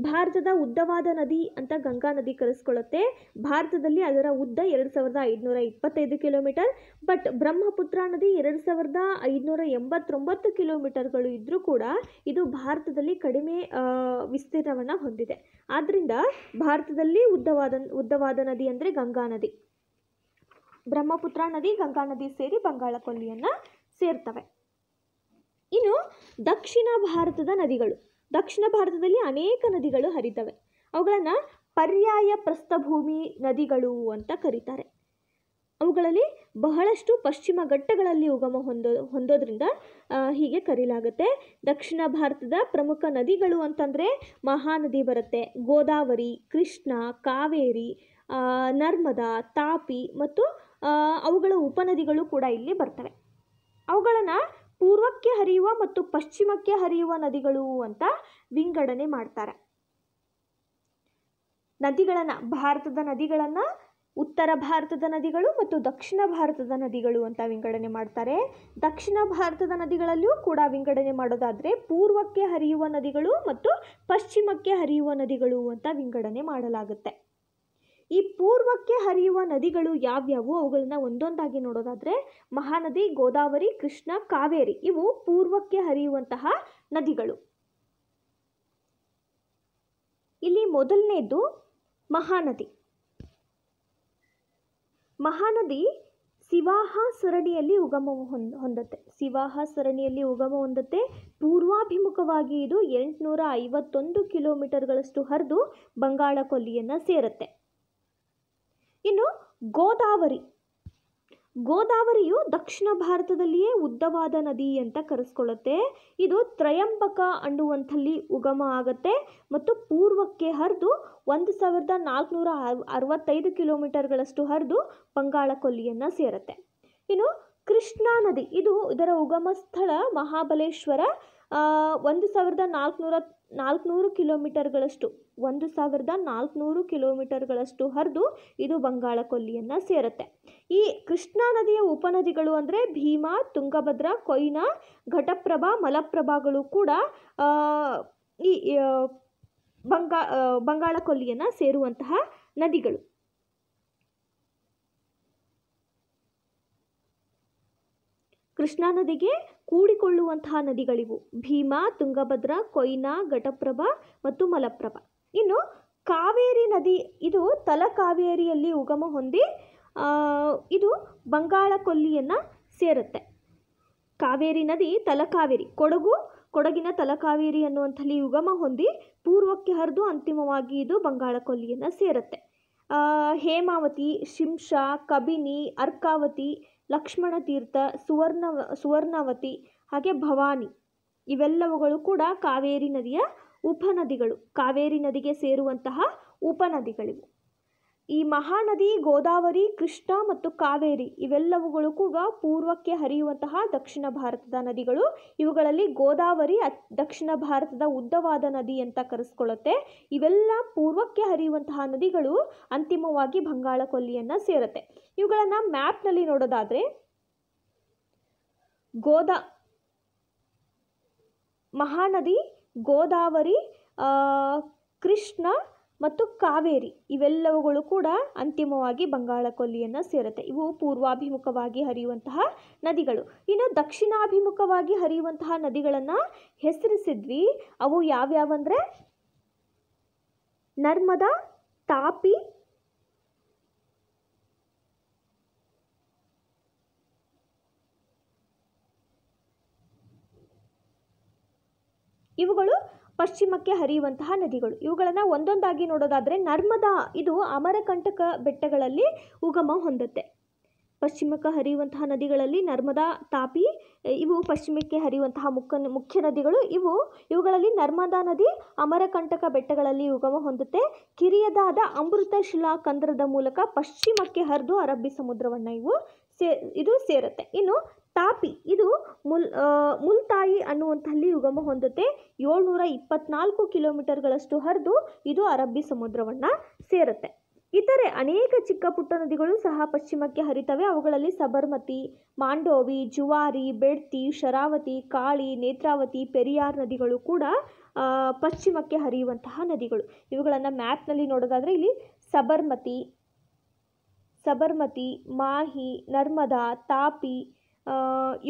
ಭಾರತದ ಉದ್ದವಾದ ನದಿ ಅಂತ ಗಂಗಾ ನದಿ ಕರೆಸ್ಕೊಳ್ಳುತ್ತೆ ಭಾರತದಲ್ಲಿ ಅದರ ಉದ್ದ ಎರಡು ಸಾವಿರದ ಐದುನೂರ ಇಪ್ಪತ್ತೈದು ಕಿಲೋಮೀಟರ್ ಬಟ್ ಬ್ರಹ್ಮಪುತ್ರ ನದಿ ಎರಡು ಸಾವಿರದ ಐದುನೂರ ಎಂಬತ್ತೊಂಬತ್ತು ಕಿಲೋಮೀಟರ್ಗಳು ಇದ್ದರೂ ಕೂಡ ಇದು ಭಾರತದಲ್ಲಿ ಕಡಿಮೆ ವಿಸ್ತೀರ್ಣವನ್ನು ಹೊಂದಿದೆ ಆದ್ದರಿಂದ ಭಾರತದಲ್ಲಿ ಉದ್ದವಾದ ಉದ್ದವಾದ ನದಿ ಅಂದರೆ ಗಂಗಾ ನದಿ ಬ್ರಹ್ಮಪುತ್ರ ನದಿ ಗಂಗಾ ನದಿ ಸೇರಿ ಬಂಗಾಳ ಸೇರ್ತವೆ ಇನ್ನು ದಕ್ಷಿಣ ಭಾರತದ ನದಿಗಳು ದಕ್ಷಿಣ ಭಾರತದಲ್ಲಿ ಅನೇಕ ನದಿಗಳು ಹರಿತವೆ ಅವುಗಳನ್ನು ಪರ್ಯಾಯ ಪ್ರಸ್ಥಭೂಮಿ ನದಿಗಳು ಅಂತ ಕರೀತಾರೆ ಅವುಗಳಲ್ಲಿ ಬಹಳಷ್ಟು ಪಶ್ಚಿಮ ಘಟ್ಟಗಳಲ್ಲಿ ಉಗಮ ಹೊಂದೋ ಹೊಂದೋದ್ರಿಂದ ಹೀಗೆ ಕರೀಲಾಗುತ್ತೆ ದಕ್ಷಿಣ ಭಾರತದ ಪ್ರಮುಖ ನದಿಗಳು ಅಂತಂದರೆ ಮಹಾನದಿ ಬರುತ್ತೆ ಗೋದಾವರಿ ಕೃಷ್ಣ ಕಾವೇರಿ ನರ್ಮದಾ ತಾಪಿ ಮತ್ತು ಅವುಗಳ ಉಪನದಿಗಳು ಕೂಡ ಇಲ್ಲಿ ಬರ್ತವೆ ಅವುಗಳನ್ನು ಪೂರ್ವಕ್ಕೆ ಹರಿಯುವ ಮತ್ತು ಪಶ್ಚಿಮಕ್ಕೆ ಹರಿಯುವ ನದಿಗಳು ಅಂತ ವಿಂಗಡಣೆ ಮಾಡ್ತಾರೆ ನದಿಗಳನ್ನು ಭಾರತದ ನದಿಗಳನ್ನು ಉತ್ತರ ಭಾರತದ ನದಿಗಳು ಮತ್ತು ದಕ್ಷಿಣ ಭಾರತದ ನದಿಗಳು ಅಂತ ವಿಂಗಡಣೆ ಮಾಡ್ತಾರೆ ದಕ್ಷಿಣ ಭಾರತದ ನದಿಗಳಲ್ಲಿಯೂ ಕೂಡ ವಿಂಗಡಣೆ ಮಾಡೋದಾದರೆ ಪೂರ್ವಕ್ಕೆ ಹರಿಯುವ ನದಿಗಳು ಮತ್ತು ಪಶ್ಚಿಮಕ್ಕೆ ಹರಿಯುವ ನದಿಗಳು ಅಂತ ವಿಂಗಡಣೆ ಮಾಡಲಾಗುತ್ತೆ ಈ ಪೂರ್ವಕ್ಕೆ ಹರಿಯುವ ನದಿಗಳು ಯಾವ್ಯಾವು ಅವುಗಳನ್ನ ಒಂದೊಂದಾಗಿ ನೋಡೋದಾದರೆ ಮಹಾನದಿ ಗೋದಾವರಿ ಕೃಷ್ಣ ಕಾವೇರಿ ಇವು ಪೂರ್ವಕ್ಕೆ ಹರಿಯುವಂತಹ ನದಿಗಳು ಇಲ್ಲಿ ಮೊದಲನೇದು ಮಹಾನದಿ ಮಹಾನದಿ ಸಿವಾಹ ಸರಣಿಯಲ್ಲಿ ಉಗಮ ಹೊಂದ ಹೊಂದತ್ತೆ ಸಿವಾಹ ಸರಣಿಯಲ್ಲಿ ಉಗಮ ಹೊಂದತ್ತೆ ಪೂರ್ವಾಭಿಮುಖವಾಗಿ ಇದು ಎಂಟುನೂರ ಐವತ್ತೊಂದು ಕಿಲೋಮೀಟರ್ಗಳಷ್ಟು ಹರಿದು ಬಂಗಾಳ ಕೊಲ್ಲಿಯನ್ನು ಸೇರುತ್ತೆ ಇನ್ನು ಗೋದಾವರಿ ಗೋದಾವರಿಯು ದಕ್ಷಿಣ ಭಾರತದಲ್ಲಿಯೇ ಉದ್ದವಾದ ನದಿ ಅಂತ ಕರೆಸ್ಕೊಳ್ಳುತ್ತೆ ಇದು ತ್ರಯಂಬಕ ಅನ್ನುವಂಥಲ್ಲಿ ಉಗಮ ಆಗತ್ತೆ ಮತ್ತು ಪೂರ್ವಕ್ಕೆ ಹರಿದು ಒಂದು ಸಾವಿರದ ನಾಲ್ಕುನೂರ ಅರವತ್ತೈದು ಕಿಲೋಮೀಟರ್ಗಳಷ್ಟು ಹರಿದು ಬಂಗಾಳ ಕೊಲ್ಲಿಯನ್ನು ಸೇರುತ್ತೆ ಇನ್ನು ಕೃಷ್ಣಾ ನದಿ ಇದು ಇದರ ಉಗಮ ಸ್ಥಳ ಮಹಾಬಲೇಶ್ವರ ಒಂದು ಸಾವಿರದ ನಾಲ್ಕುನೂರ ನಾಲ್ಕುನೂರು ಕಿಲೋಮೀಟರ್ಗಳಷ್ಟು ಒಂದು ಸಾವಿರದ ನಾಲ್ಕುನೂರು ಕಿಲೋಮೀಟರ್ಗಳಷ್ಟು ಹರಿದು ಇದು ಬಂಗಾಳ ಕೊಲ್ಲಿಯನ್ನು ಸೇರುತ್ತೆ ಈ ಕೃಷ್ಣಾ ನದಿಯ ಉಪನದಿಗಳು ಅಂದರೆ ಭೀಮಾ ತುಂಗಭದ್ರಾ ಕೊಯ್ನಾ ಘಟಪ್ರಭಾ ಮಲಪ್ರಭಾಗಳು ಕೂಡ ಈ ಬಂಗಾ ಬಂಗಾಳ ಕೊಲ್ಲಿಯನ್ನು ಸೇರುವಂತಹ ನದಿಗಳು ಕೃಷ್ಣಾ ನದಿಗೆ ಕೂಡಿಕೊಳ್ಳುವಂತಹ ನದಿಗಳಿವು ಭೀಮಾ ತುಂಗಭದ್ರಾ ಕೊಯ್ನಾ ಘಟಪ್ರಭಾ ಮತ್ತು ಮಲಪ್ರಭಾ ಇನ್ನು ಕಾವೇರಿ ನದಿ ಇದು ತಲಕಾವೇರಿಯಲ್ಲಿ ಉಗಮ ಹೊಂದಿ ಇದು ಬಂಗಾಳ ಕೊಲ್ಲಿಯನ್ನು ಸೇರುತ್ತೆ ಕಾವೇರಿ ನದಿ ತಲಕಾವೇರಿ ಕೊಡಗು ಕೊಡಗಿನ ತಲಕಾವೇರಿ ಅನ್ನುವಂಥಲ್ಲಿ ಉಗಮ ಹೊಂದಿ ಪೂರ್ವಕ್ಕೆ ಹರಿದು ಅಂತಿಮವಾಗಿ ಇದು ಬಂಗಾಳ ಕೊಲ್ಲಿಯನ್ನು ಸೇರುತ್ತೆ ಹೇಮಾವತಿ ಶಿಂಷಾ ಕಬಿನಿ ಅರ್ಕಾವತಿ ಲಕ್ಷ್ಮಣ ತೀರ್ಥ ಸುವರ್ಣ ಸುವರ್ಣವತಿ ಹಾಗೆ ಭವಾನಿ ಇವೆಲ್ಲವುಗಳು ಕೂಡ ಕಾವೇರಿ ನದಿಯ ಉಪನದಿಗಳು ಕಾವೇರಿ ನದಿಗೆ ಸೇರುವಂತಹ ಉಪನದಿಗಳಿವು ಈ ಮಹಾನದಿ ಗೋದಾವರಿ ಕೃಷ್ಣ ಮತ್ತು ಕಾವೇರಿ ಇವೆಲ್ಲವುಗಳು ಕೂಡ ಪೂರ್ವಕ್ಕೆ ಹರಿಯುವಂತಹ ದಕ್ಷಿಣ ಭಾರತದ ನದಿಗಳು ಇವುಗಳಲ್ಲಿ ಗೋದಾವರಿ ದಕ್ಷಿಣ ಭಾರತದ ಉದ್ದವಾದ ನದಿ ಅಂತ ಕರೆಸ್ಕೊಳ್ಳುತ್ತೆ ಇವೆಲ್ಲ ಪೂರ್ವಕ್ಕೆ ಹರಿಯುವಂತಹ ನದಿಗಳು ಅಂತಿಮವಾಗಿ ಬಂಗಾಳ ಕೊಲ್ಲಿಯನ್ನು ಸೇರುತ್ತೆ ಇವುಗಳನ್ನು ಮ್ಯಾಪ್ನಲ್ಲಿ ನೋಡೋದಾದರೆ ಗೋದಾ ಮಹಾನದಿ ಗೋದಾವರಿ ಕೃಷ್ಣ ಮತ್ತು ಕಾವೇರಿ ಇವೆಲ್ಲವುಗಳು ಕೂಡ ಅಂತಿಮವಾಗಿ ಬಂಗಾಳ ಕೊಲ್ಲಿಯನ್ನು ಸೇರುತ್ತೆ ಇವು ಪೂರ್ವಾಭಿಮುಖವಾಗಿ ಹರಿಯುವಂತಹ ನದಿಗಳು ಇನ್ನು ದಕ್ಷಿಣಾಭಿಮುಖವಾಗಿ ಹರಿಯುವಂತಹ ನದಿಗಳನ್ನು ಹೆಸರಿಸಿದ್ವಿ ಅವು ಯಾವ್ಯಾವಂದರೆ ನರ್ಮದ ತಾಪಿ ಇವುಗಳು ಪಶ್ಚಿಮಕ್ಕೆ ಹರಿಯುವಂತಹ ನದಿಗಳು ಇವುಗಳನ್ನು ಒಂದೊಂದಾಗಿ ನೋಡೋದಾದರೆ ನರ್ಮದಾ ಇದು ಅಮರಕಂಟಕ ಬೆಟ್ಟಗಳಲ್ಲಿ ಉಗಮ ಹೊಂದುತ್ತೆ ಪಶ್ಚಿಮಕ್ಕೆ ಹರಿಯುವಂತಹ ನದಿಗಳಲ್ಲಿ ನರ್ಮದಾ ತಾಪಿ ಇವು ಪಶ್ಚಿಮಕ್ಕೆ ಹರಿಯುವಂತಹ ಮುಖ್ಯ ಮುಖ್ಯ ನದಿಗಳು ಇವು ಇವುಗಳಲ್ಲಿ ನರ್ಮದಾ ನದಿ ಅಮರಕಂಟಕ ಬೆಟ್ಟಗಳಲ್ಲಿ ಉಗಮ ಹೊಂದುತ್ತೆ ಕಿರಿಯದಾದ ಅಮೃತ ಶಿಲಾ ಕಂದ್ರದ ಮೂಲಕ ಪಶ್ಚಿಮಕ್ಕೆ ಹರಿದು ಅರಬ್ಬಿ ಸಮುದ್ರವನ್ನು ಇವು ಸೇ ಇದು ಸೇರುತ್ತೆ ಇನ್ನು ತಾಪಿ ಇದು ಮುಲ್ ಮುಲ್ತಾಯಿ ಅನ್ನುವಂಥಲ್ಲಿ ಉಗಮ ಹೊಂದುತ್ತೆ ಏಳ್ನೂರ ಇಪ್ಪತ್ನಾಲ್ಕು ಕಿಲೋಮೀಟರ್ಗಳಷ್ಟು ಹರಿದು ಇದು ಅರಬ್ಬಿ ಸಮುದ್ರವನ್ನು ಸೇರುತ್ತೆ ಇತರೆ ಅನೇಕ ಚಿಕ್ಕ ಪುಟ್ಟ ನದಿಗಳು ಸಹ ಪಶ್ಚಿಮಕ್ಕೆ ಹರಿತವೆ ಅವುಗಳಲ್ಲಿ ಸಬರ್ಮತಿ ಮಾಂಡೋವಿ ಜುವಾರಿ ಬೆಡ್ತಿ ಶರಾವತಿ ಕಾಳಿ ನೇತ್ರಾವತಿ ಪೆರಿಯಾರ್ ನದಿಗಳು ಕೂಡ ಪಶ್ಚಿಮಕ್ಕೆ ಹರಿಯುವಂತಹ ನದಿಗಳು ಇವುಗಳನ್ನು ಮ್ಯಾಪ್ನಲ್ಲಿ ನೋಡೋದಾದರೆ ಇಲ್ಲಿ ಸಬರ್ಮತಿ ಸಬರ್ಮತಿ ಮಾಹಿ ನರ್ಮದಾ ತಾಪಿ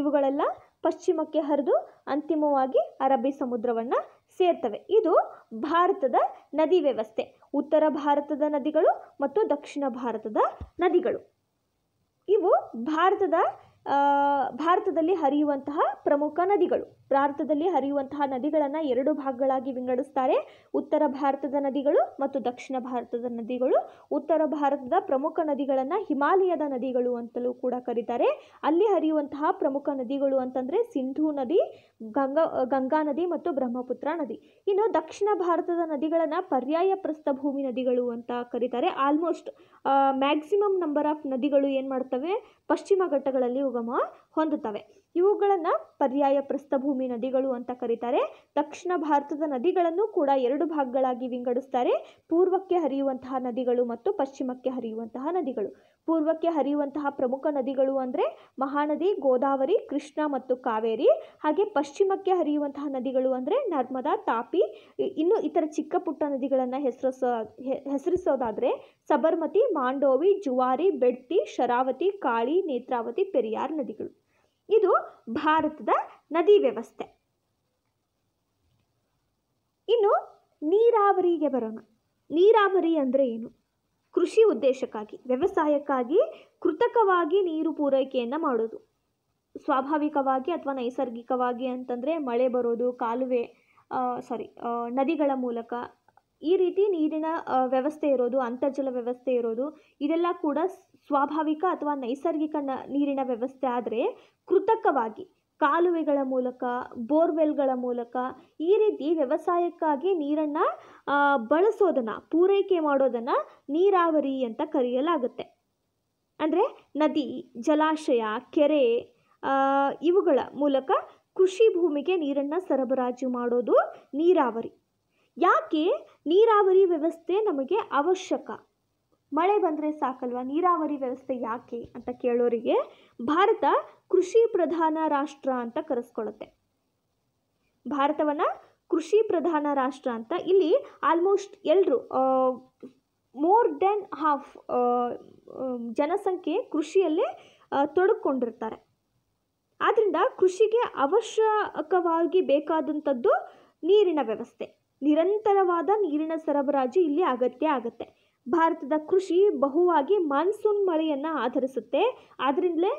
ಇವುಗಳೆಲ್ಲ ಪಶ್ಚಿಮಕ್ಕೆ ಹರಿದು ಅಂತಿಮವಾಗಿ ಅರಬ್ಬಿ ಸಮುದ್ರವನ್ನು ಸೇರ್ತವೆ ಇದು ಭಾರತದ ನದಿ ವ್ಯವಸ್ಥೆ ಉತ್ತರ ಭಾರತದ ನದಿಗಳು ಮತ್ತು ದಕ್ಷಿಣ ಭಾರತದ ನದಿಗಳು ಇವು ಭಾರತದ ಭಾರತದಲ್ಲಿ ಹರಿಯುವಂತಹ ಪ್ರಮುಖ ನದಿಗಳು ಭಾರತದಲ್ಲಿ ಹರಿಯುವಂತಹ ನದಿಗಳನ್ನು ಎರಡು ಭಾಗಗಳಾಗಿ ವಿಂಗಡಿಸ್ತಾರೆ ಉತ್ತರ ಭಾರತದ ನದಿಗಳು ಮತ್ತು ದಕ್ಷಿಣ ಭಾರತದ ನದಿಗಳು ಉತ್ತರ ಭಾರತದ ಪ್ರಮುಖ ನದಿಗಳನ್ನು ಹಿಮಾಲಯದ ನದಿಗಳು ಅಂತಲೂ ಕೂಡ ಕರೀತಾರೆ ಅಲ್ಲಿ ಹರಿಯುವಂತಹ ಪ್ರಮುಖ ನದಿಗಳು ಅಂತಂದರೆ ಸಿಂಧೂ ನದಿ ಗಂಗಾ ಗಂಗಾ ನದಿ ಮತ್ತು ಬ್ರಹ್ಮಪುತ್ರ ನದಿ ಇನ್ನು ದಕ್ಷಿಣ ಭಾರತದ ನದಿಗಳನ್ನು ಪರ್ಯಾಯ ಪ್ರಸ್ಥಭೂಮಿ ನದಿಗಳು ಅಂತ ಕರೀತಾರೆ ಆಲ್ಮೋಸ್ಟ್ ಮ್ಯಾಕ್ಸಿಮಮ್ ನಂಬರ್ ಆಫ್ ನದಿಗಳು ಏನು ಮಾಡ್ತವೆ ಪಶ್ಚಿಮ ಘಟ್ಟಗಳಲ್ಲಿ ಉಗಮ ಹೊಂದುತ್ತವೆ ಇವುಗಳನ್ನು ಪರ್ಯಾಯ ಪ್ರಸ್ಥಭೂಮಿ ನದಿಗಳು ಅಂತ ಕರೀತಾರೆ ದಕ್ಷಿಣ ಭಾರತದ ನದಿಗಳನ್ನು ಕೂಡ ಎರಡು ಭಾಗಗಳಾಗಿ ವಿಂಗಡಿಸ್ತಾರೆ ಪೂರ್ವಕ್ಕೆ ಹರಿಯುವಂತಹ ನದಿಗಳು ಮತ್ತು ಪಶ್ಚಿಮಕ್ಕೆ ಹರಿಯುವಂತಹ ನದಿಗಳು ಪೂರ್ವಕ್ಕೆ ಹರಿಯುವಂತಹ ಪ್ರಮುಖ ನದಿಗಳು ಅಂದರೆ ಮಹಾನದಿ ಗೋದಾವರಿ ಕೃಷ್ಣ ಮತ್ತು ಕಾವೇರಿ ಹಾಗೆ ಪಶ್ಚಿಮಕ್ಕೆ ಹರಿಯುವಂತಹ ನದಿಗಳು ಅಂದರೆ ನರ್ಮದಾ ತಾಪಿ ಇನ್ನು ಇತರ ಚಿಕ್ಕ ಪುಟ್ಟ ನದಿಗಳನ್ನು ಹೆಸರಿಸೋ ಹೆಸರಿಸೋದಾದರೆ ಸಬರ್ಮತಿ ಮಾಂಡೋವಿ ಜುವಾರಿ ಬೆಡ್ತಿ ಶರಾವತಿ ಕಾಳಿ ನೇತ್ರಾವತಿ ಪೆರಿಯಾರ್ ನದಿಗಳು ಇದು ಭಾರತದ ನದಿ ವ್ಯವಸ್ಥೆ ಇನ್ನು ನೀರಾವರಿಗೆ ಬರೋಣ ನೀರಾವರಿ ಅಂದರೆ ಏನು ಕೃಷಿ ಉದ್ದೇಶಕ್ಕಾಗಿ ವ್ಯವಸಾಯಕ್ಕಾಗಿ ಕೃತಕವಾಗಿ ನೀರು ಪೂರೈಕೆಯನ್ನು ಮಾಡೋದು ಸ್ವಾಭಾವಿಕವಾಗಿ ಅಥವಾ ನೈಸರ್ಗಿಕವಾಗಿ ಅಂತಂದರೆ ಮಳೆ ಬರೋದು ಕಾಲುವೆ ಸಾರಿ ನದಿಗಳ ಮೂಲಕ ಈ ರೀತಿ ನೀರಿನ ವ್ಯವಸ್ಥೆ ಇರೋದು ಅಂತರ್ಜಲ ವ್ಯವಸ್ಥೆ ಇರೋದು ಇದೆಲ್ಲ ಕೂಡ ಸ್ವಾಭಾವಿಕ ಅಥವಾ ನೈಸರ್ಗಿಕ ನೀರಿನ ವ್ಯವಸ್ಥೆ ಆದರೆ ಕೃತಕವಾಗಿ ಕಾಲುವೆಗಳ ಮೂಲಕ ಬೋರ್ವೆಲ್ಗಳ ಮೂಲಕ ಈ ರೀತಿ ವ್ಯವಸಾಯಕ್ಕಾಗಿ ನೀರನ್ನು ಬಳಸೋದನ್ನು ಪೂರೈಕೆ ಮಾಡೋದನ್ನು ನೀರಾವರಿ ಅಂತ ಕರೆಯಲಾಗುತ್ತೆ ಅಂದರೆ ನದಿ ಜಲಾಶಯ ಕೆರೆ ಇವುಗಳ ಮೂಲಕ ಕೃಷಿ ಭೂಮಿಗೆ ನೀರನ್ನು ಸರಬರಾಜು ಮಾಡೋದು ನೀರಾವರಿ ಯಾಕೆ ನೀರಾವರಿ ವ್ಯವಸ್ಥೆ ನಮಗೆ ಅವಶ್ಯಕ ಮಳೆ ಬಂದರೆ ಸಾಕಲ್ವಾ ನೀರಾವರಿ ವ್ಯವಸ್ಥೆ ಯಾಕೆ ಅಂತ ಕೇಳೋರಿಗೆ ಭಾರತ ಕೃಷಿ ಪ್ರಧಾನ ರಾಷ್ಟ್ರ ಅಂತ ಕರೆಸ್ಕೊಳ್ಳುತ್ತೆ ಭಾರತವನ್ನು ಕೃಷಿ ಪ್ರಧಾನ ರಾಷ್ಟ್ರ ಅಂತ ಇಲ್ಲಿ ಆಲ್ಮೋಸ್ಟ್ ಎಲ್ಲರೂ ಮೋರ್ ದೆನ್ ಹಾಫ್ ಜನಸಂಖ್ಯೆ ಕೃಷಿಯಲ್ಲೇ ತೊಡಕೊಂಡಿರ್ತಾರೆ ಆದ್ದರಿಂದ ಕೃಷಿಗೆ ಅವಶ್ಯಕವಾಗಿ ಬೇಕಾದಂಥದ್ದು ನೀರಿನ ವ್ಯವಸ್ಥೆ ನಿರಂತರವಾದ ನೀರಿನ ಸರಬರಾಜು ಇಲ್ಲಿ ಅಗತ್ಯ ಆಗುತ್ತೆ ಭಾರತದ ಕೃಷಿ ಬಹುವಾಗಿ ಮಾನ್ಸೂನ್ ಮಳೆಯನ್ನು ಆಧರಿಸುತ್ತೆ ಆದ್ದರಿಂದಲೇ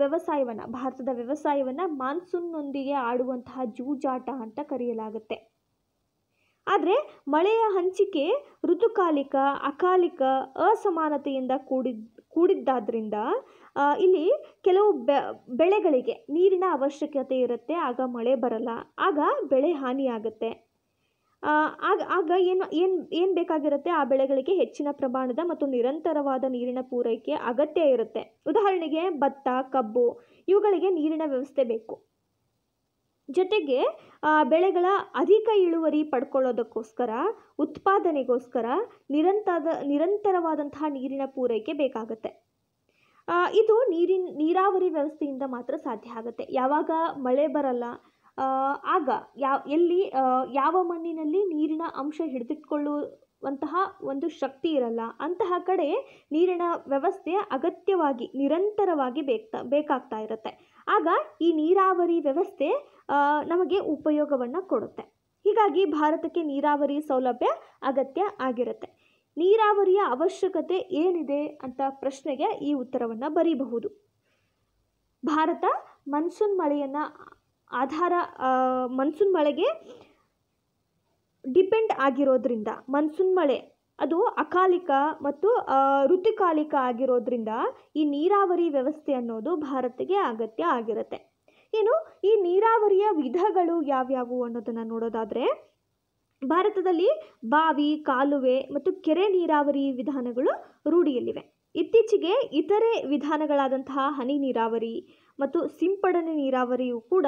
ವ್ಯವಸಾಯವನ್ನು ಭಾರತದ ವ್ಯವಸಾಯವನ್ನು ಮಾನ್ಸೂನ್ನೊಂದಿಗೆ ಆಡುವಂತಹ ಜೂಜಾಟ ಅಂತ ಕರೆಯಲಾಗುತ್ತೆ ಆದರೆ ಮಳೆಯ ಹಂಚಿಕೆ ಋತುಕಾಲಿಕ ಅಕಾಲಿಕ ಅಸಮಾನತೆಯಿಂದ ಕೂಡಿದ ಕೂಡಿದ್ದಾದ್ರಿಂದ ಇಲ್ಲಿ ಕೆಲವು ಬೆಳೆಗಳಿಗೆ ನೀರಿನ ಅವಶ್ಯಕತೆ ಇರುತ್ತೆ ಆಗ ಮಳೆ ಬರಲ್ಲ ಆಗ ಬೆಳೆ ಹಾನಿಯಾಗುತ್ತೆ ಆಗ ಆಗ ಏನು ಏನು ಏನು ಬೇಕಾಗಿರುತ್ತೆ ಆ ಬೆಳೆಗಳಿಗೆ ಹೆಚ್ಚಿನ ಪ್ರಮಾಣದ ಮತ್ತು ನಿರಂತರವಾದ ನೀರಿನ ಪೂರೈಕೆ ಅಗತ್ಯ ಇರುತ್ತೆ ಉದಾಹರಣೆಗೆ ಭತ್ತ ಕಬ್ಬು ಇವುಗಳಿಗೆ ನೀರಿನ ವ್ಯವಸ್ಥೆ ಬೇಕು ಜೊತೆಗೆ ಬೆಳೆಗಳ ಅಧಿಕ ಇಳುವರಿ ಪಡ್ಕೊಳ್ಳೋದಕ್ಕೋಸ್ಕರ ಉತ್ಪಾದನೆಗೋಸ್ಕರ ನಿರಂತರದ ನಿರಂತರವಾದಂತಹ ನೀರಿನ ಪೂರೈಕೆ ಬೇಕಾಗುತ್ತೆ ಇದು ನೀರಿನ ನೀರಾವರಿ ವ್ಯವಸ್ಥೆಯಿಂದ ಮಾತ್ರ ಸಾಧ್ಯ ಆಗುತ್ತೆ ಯಾವಾಗ ಮಳೆ ಬರಲ್ಲ ಆಗ ಯಾವ ಎಲ್ಲಿ ಯಾವ ಮಣ್ಣಿನಲ್ಲಿ ನೀರಿನ ಅಂಶ ಹಿಡಿದಿಟ್ಟುಕೊಳ್ಳುವಂತಹ ಒಂದು ಶಕ್ತಿ ಇರಲ್ಲ ಅಂತಹ ಕಡೆ ನೀರಿನ ವ್ಯವಸ್ಥೆ ಅಗತ್ಯವಾಗಿ ನಿರಂತರವಾಗಿ ಬೇಕಾ ಬೇಕಾಗ್ತಾ ಇರುತ್ತೆ ಆಗ ಈ ನೀರಾವರಿ ವ್ಯವಸ್ಥೆ ನಮಗೆ ಉಪಯೋಗವನ್ನು ಕೊಡುತ್ತೆ ಹೀಗಾಗಿ ಭಾರತಕ್ಕೆ ನೀರಾವರಿ ಸೌಲಭ್ಯ ಅಗತ್ಯ ಆಗಿರುತ್ತೆ ನೀರಾವರಿಯ ಅವಶ್ಯಕತೆ ಏನಿದೆ ಅಂತ ಪ್ರಶ್ನೆಗೆ ಈ ಉತ್ತರವನ್ನು ಬರೀಬಹುದು ಭಾರತ ಮನ್ಸೂನ್ ಮಳೆಯನ್ನು ಆಧಾರ ಮನ್ಸೂನ್ ಮಳೆಗೆ ಡಿಪೆಂಡ್ ಆಗಿರೋದ್ರಿಂದ ಮನ್ಸೂನ್ ಮಳೆ ಅದು ಅಕಾಲಿಕ ಮತ್ತು ಋತುಕಾಲಿಕ ಆಗಿರೋದ್ರಿಂದ ಈ ನೀರಾವರಿ ವ್ಯವಸ್ಥೆ ಅನ್ನೋದು ಭಾರತಕ್ಕೆ ಅಗತ್ಯ ಆಗಿರುತ್ತೆ ಏನು ಈ ನೀರಾವರಿಯ ವಿಧಗಳು ಯಾವ್ಯಾವು ಅನ್ನೋದನ್ನು ನೋಡೋದಾದರೆ ಭಾರತದಲ್ಲಿ ಬಾವಿ ಕಾಲುವೆ ಮತ್ತು ಕೆರೆ ನೀರಾವರಿ ವಿಧಾನಗಳು ರೂಢಿಯಲ್ಲಿವೆ ಇತ್ತೀಚೆಗೆ ಇತರೆ ವಿಧಾನಗಳಾದಂತಹ ಹನಿ ನೀರಾವರಿ ಮತ್ತು ಸಿಂಪಡಣೆ ನೀರಾವರಿಯೂ ಕೂಡ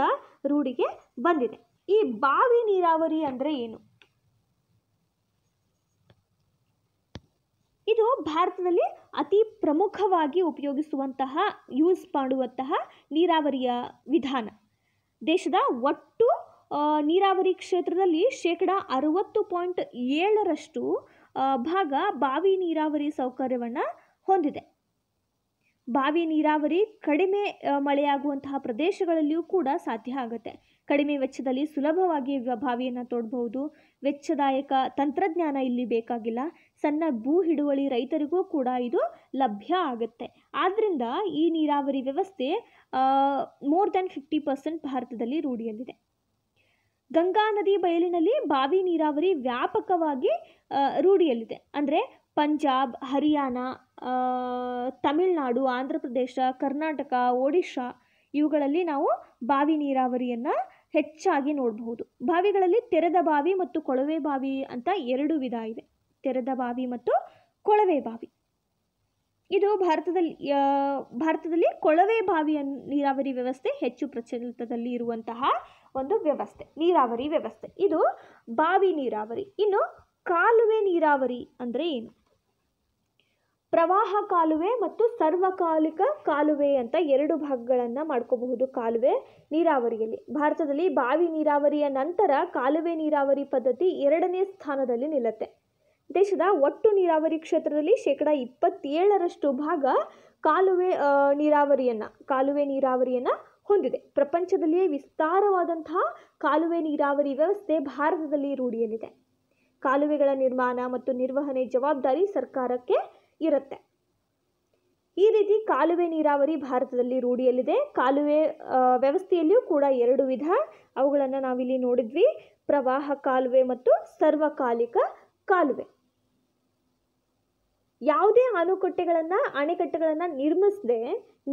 ರೂಢಿಗೆ ಬಂದಿದೆ ಈ ಬಾವಿ ನೀರಾವರಿ ಅಂದರೆ ಏನು ಇದು ಭಾರತದಲ್ಲಿ ಅತಿ ಪ್ರಮುಖವಾಗಿ ಉಪಯೋಗಿಸುವಂತಹ ಯೂಸ್ ಮಾಡುವಂತಹ ನೀರಾವರಿಯ ವಿಧಾನ ದೇಶದ ಒಟ್ಟು ನೀರಾವರಿ ಕ್ಷೇತ್ರದಲ್ಲಿ ಶೇಕಡ ಅರವತ್ತು ಪಾಯಿಂಟ್ ಏಳರಷ್ಟು ಭಾಗ ಬಾವಿ ನೀರಾವರಿ ಸೌಕರ್ಯವನ್ನು ಹೊಂದಿದೆ ಬಾವಿ ನೀರಾವರಿ ಕಡಿಮೆ ಮಳೆಯಾಗುವಂತಹ ಪ್ರದೇಶಗಳಲ್ಲಿಯೂ ಕೂಡ ಸಾಧ್ಯ ಆಗುತ್ತೆ ಕಡಿಮೆ ವೆಚ್ಚದಲ್ಲಿ ಸುಲಭವಾಗಿ ಬಾವಿಯನ್ನು ತೋಡಬಹುದು ವೆಚ್ಚದಾಯಕ ತಂತ್ರಜ್ಞಾನ ಇಲ್ಲಿ ಬೇಕಾಗಿಲ್ಲ ಸಣ್ಣ ಭೂ ಹಿಡುವಳಿ ರೈತರಿಗೂ ಕೂಡ ಇದು ಲಭ್ಯ ಆಗುತ್ತೆ ಆದ್ದರಿಂದ ಈ ನೀರಾವರಿ ವ್ಯವಸ್ಥೆ ಮೋರ್ ದೆನ್ ಫಿಫ್ಟಿ ಪರ್ಸೆಂಟ್ ಭಾರತದಲ್ಲಿ ರೂಢಿಯಲ್ಲಿದೆ ಗಂಗಾ ನದಿ ಬಯಲಿನಲ್ಲಿ ಬಾವಿ ನೀರಾವರಿ ವ್ಯಾಪಕವಾಗಿ ರೂಢಿಯಲ್ಲಿದೆ ಅಂದರೆ ಪಂಜಾಬ್ ಹರಿಯಾಣ ತಮಿಳುನಾಡು ಆಂಧ್ರ ಪ್ರದೇಶ ಕರ್ನಾಟಕ ಒಡಿಶಾ ಇವುಗಳಲ್ಲಿ ನಾವು ಬಾವಿ ನೀರಾವರಿಯನ್ನು ಹೆಚ್ಚಾಗಿ ನೋಡಬಹುದು ಬಾವಿಗಳಲ್ಲಿ ತೆರೆದ ಬಾವಿ ಮತ್ತು ಕೊಳವೆ ಬಾವಿ ಅಂತ ಎರಡು ವಿಧ ಇವೆ ತೆರೆದ ಬಾವಿ ಮತ್ತು ಕೊಳವೆ ಬಾವಿ ಇದು ಭಾರತದಲ್ಲಿ ಭಾರತದಲ್ಲಿ ಕೊಳವೆ ಬಾವಿಯ ನೀರಾವರಿ ವ್ಯವಸ್ಥೆ ಹೆಚ್ಚು ಪ್ರಚಲಿತದಲ್ಲಿ ಇರುವಂತಹ ಒಂದು ವ್ಯವಸ್ಥೆ ನೀರಾವರಿ ವ್ಯವಸ್ಥೆ ಇದು ಬಾವಿ ನೀರಾವರಿ ಇನ್ನು ಕಾಲುವೆ ನೀರಾವರಿ ಅಂದರೆ ಏನು ಪ್ರವಾಹ ಕಾಲುವೆ ಮತ್ತು ಸರ್ವಕಾಲಿಕ ಕಾಲುವೆ ಅಂತ ಎರಡು ಭಾಗಗಳನ್ನು ಮಾಡ್ಕೋಬಹುದು ಕಾಲುವೆ ನೀರಾವರಿಯಲ್ಲಿ ಭಾರತದಲ್ಲಿ ಬಾವಿ ನೀರಾವರಿಯ ನಂತರ ಕಾಲುವೆ ನೀರಾವರಿ ಪದ್ಧತಿ ಎರಡನೇ ಸ್ಥಾನದಲ್ಲಿ ನಿಲ್ಲತ್ತೆ ದೇಶದ ಒಟ್ಟು ನೀರಾವರಿ ಕ್ಷೇತ್ರದಲ್ಲಿ ಶೇಕಡ ಇಪ್ಪತ್ತೇಳರಷ್ಟು ಭಾಗ ಕಾಲುವೆ ನೀರಾವರಿಯನ್ನು ಕಾಲುವೆ ನೀರಾವರಿಯನ್ನು ಹೊಂದಿದೆ ಪ್ರಪಂಚದಲ್ಲಿಯೇ ವಿಸ್ತಾರವಾದಂತಹ ಕಾಲುವೆ ನೀರಾವರಿ ವ್ಯವಸ್ಥೆ ಭಾರತದಲ್ಲಿ ರೂಢಿಯಲ್ಲಿದೆ ಕಾಲುವೆಗಳ ನಿರ್ಮಾಣ ಮತ್ತು ನಿರ್ವಹಣೆ ಜವಾಬ್ದಾರಿ ಸರ್ಕಾರಕ್ಕೆ ಇರುತ್ತೆ ಈ ರೀತಿ ಕಾಲುವೆ ನೀರಾವರಿ ಭಾರತದಲ್ಲಿ ರೂಢಿಯಲ್ಲಿದೆ ಕಾಲುವೆ ವ್ಯವಸ್ಥೆಯಲ್ಲಿಯೂ ಕೂಡ ಎರಡು ವಿಧ ಅವುಗಳನ್ನು ನಾವಿಲ್ಲಿ ನೋಡಿದ್ವಿ ಪ್ರವಾಹ ಕಾಲುವೆ ಮತ್ತು ಸರ್ವಕಾಲಿಕ ಕಾಲುವೆ ಯಾವುದೇ ಅಣುಕಟ್ಟೆಗಳನ್ನು ಅಣೆಕಟ್ಟೆಗಳನ್ನು ನಿರ್ಮಿಸದೆ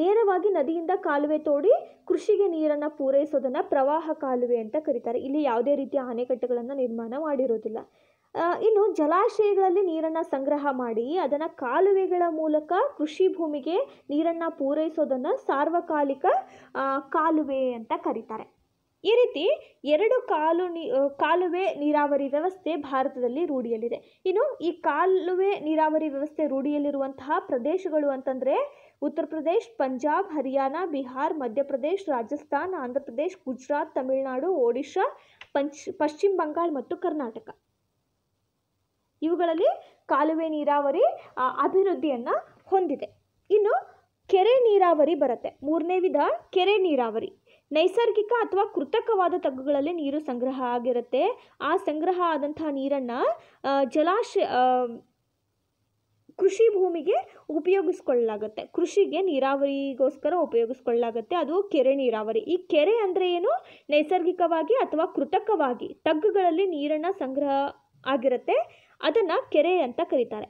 ನೇರವಾಗಿ ನದಿಯಿಂದ ಕಾಲುವೆ ತೋಡಿ ಕೃಷಿಗೆ ನೀರನ್ನು ಪೂರೈಸೋದನ್ನು ಪ್ರವಾಹ ಕಾಲುವೆ ಅಂತ ಕರೀತಾರೆ ಇಲ್ಲಿ ಯಾವುದೇ ರೀತಿಯ ಅಣೆಕಟ್ಟೆಗಳನ್ನು ನಿರ್ಮಾಣ ಮಾಡಿರೋದಿಲ್ಲ ಇನ್ನು ಜಲಾಶಯಗಳಲ್ಲಿ ನೀರನ್ನು ಸಂಗ್ರಹ ಮಾಡಿ ಅದನ್ನು ಕಾಲುವೆಗಳ ಮೂಲಕ ಕೃಷಿ ಭೂಮಿಗೆ ನೀರನ್ನು ಪೂರೈಸೋದನ್ನು ಸಾರ್ವಕಾಲಿಕ ಕಾಲುವೆ ಅಂತ ಕರೀತಾರೆ ಈ ರೀತಿ ಎರಡು ಕಾಲು ನೀ ಕಾಲುವೆ ನೀರಾವರಿ ವ್ಯವಸ್ಥೆ ಭಾರತದಲ್ಲಿ ರೂಢಿಯಲ್ಲಿದೆ ಇನ್ನು ಈ ಕಾಲುವೆ ನೀರಾವರಿ ವ್ಯವಸ್ಥೆ ರೂಢಿಯಲ್ಲಿರುವಂತಹ ಪ್ರದೇಶಗಳು ಅಂತಂದರೆ ಉತ್ತರ ಪ್ರದೇಶ್ ಪಂಜಾಬ್ ಹರಿಯಾಣ ಬಿಹಾರ್ ಮಧ್ಯಪ್ರದೇಶ್ ರಾಜಸ್ಥಾನ್ ಆಂಧ್ರ ಪ್ರದೇಶ್ ಗುಜರಾತ್ ತಮಿಳುನಾಡು ಒಡಿಶಾ ಪಂಚ್ ಪಶ್ಚಿಮ ಬಂಗಾಳ ಮತ್ತು ಕರ್ನಾಟಕ ಇವುಗಳಲ್ಲಿ ಕಾಲುವೆ ನೀರಾವರಿ ಅಭಿವೃದ್ಧಿಯನ್ನು ಹೊಂದಿದೆ ಇನ್ನು ಕೆರೆ ನೀರಾವರಿ ಬರುತ್ತೆ ಮೂರನೇ ವಿಧ ಕೆರೆ ನೀರಾವರಿ ನೈಸರ್ಗಿಕ ಅಥವಾ ಕೃತಕವಾದ ತಗ್ಗುಗಳಲ್ಲಿ ನೀರು ಸಂಗ್ರಹ ಆಗಿರುತ್ತೆ ಆ ಸಂಗ್ರಹ ಆದಂತಹ ನೀರನ್ನು ಜಲಾಶಯ ಕೃಷಿ ಭೂಮಿಗೆ ಉಪಯೋಗಿಸ್ಕೊಳ್ಳಲಾಗುತ್ತೆ ಕೃಷಿಗೆ ನೀರಾವರಿಗೋಸ್ಕರ ಉಪಯೋಗಿಸ್ಕೊಳ್ಳಲಾಗುತ್ತೆ ಅದು ಕೆರೆ ನೀರಾವರಿ ಈ ಕೆರೆ ಅಂದರೆ ಏನು ನೈಸರ್ಗಿಕವಾಗಿ ಅಥವಾ ಕೃತಕವಾಗಿ ತಗ್ಗುಗಳಲ್ಲಿ ನೀರನ್ನು ಸಂಗ್ರಹ ಆಗಿರುತ್ತೆ ಅದನ್ನು ಕೆರೆ ಅಂತ ಕರೀತಾರೆ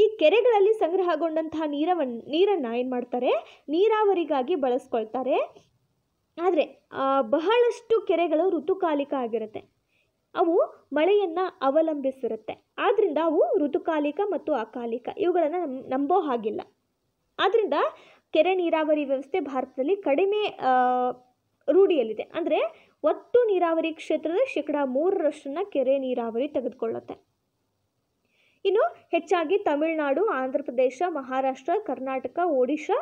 ಈ ಕೆರೆಗಳಲ್ಲಿ ಸಂಗ್ರಹಗೊಂಡಂತಹ ನೀರವನ್ನು ನೀರನ್ನು ಏನು ಮಾಡ್ತಾರೆ ನೀರಾವರಿಗಾಗಿ ಬಳಸ್ಕೊಳ್ತಾರೆ ಆದರೆ ಬಹಳಷ್ಟು ಕೆರೆಗಳು ಋತುಕಾಲಿಕ ಆಗಿರುತ್ತೆ ಅವು ಮಳೆಯನ್ನು ಅವಲಂಬಿಸಿರುತ್ತೆ ಆದ್ದರಿಂದ ಅವು ಋತುಕಾಲಿಕ ಮತ್ತು ಅಕಾಲಿಕ ಇವುಗಳನ್ನು ನಂಬೋ ಹಾಗಿಲ್ಲ ಆದ್ದರಿಂದ ಕೆರೆ ನೀರಾವರಿ ವ್ಯವಸ್ಥೆ ಭಾರತದಲ್ಲಿ ಕಡಿಮೆ ರೂಢಿಯಲ್ಲಿದೆ ಅಂದರೆ ಒಟ್ಟು ನೀರಾವರಿ ಕ್ಷೇತ್ರದ ಶೇಕಡಾ ಮೂರರಷ್ಟನ್ನು ಕೆರೆ ನೀರಾವರಿ ತೆಗೆದುಕೊಳ್ಳುತ್ತೆ ಇನ್ನು ಹೆಚ್ಚಾಗಿ ತಮಿಳುನಾಡು ಆಂಧ್ರ ಪ್ರದೇಶ ಮಹಾರಾಷ್ಟ್ರ ಕರ್ನಾಟಕ ಒಡಿಶಾ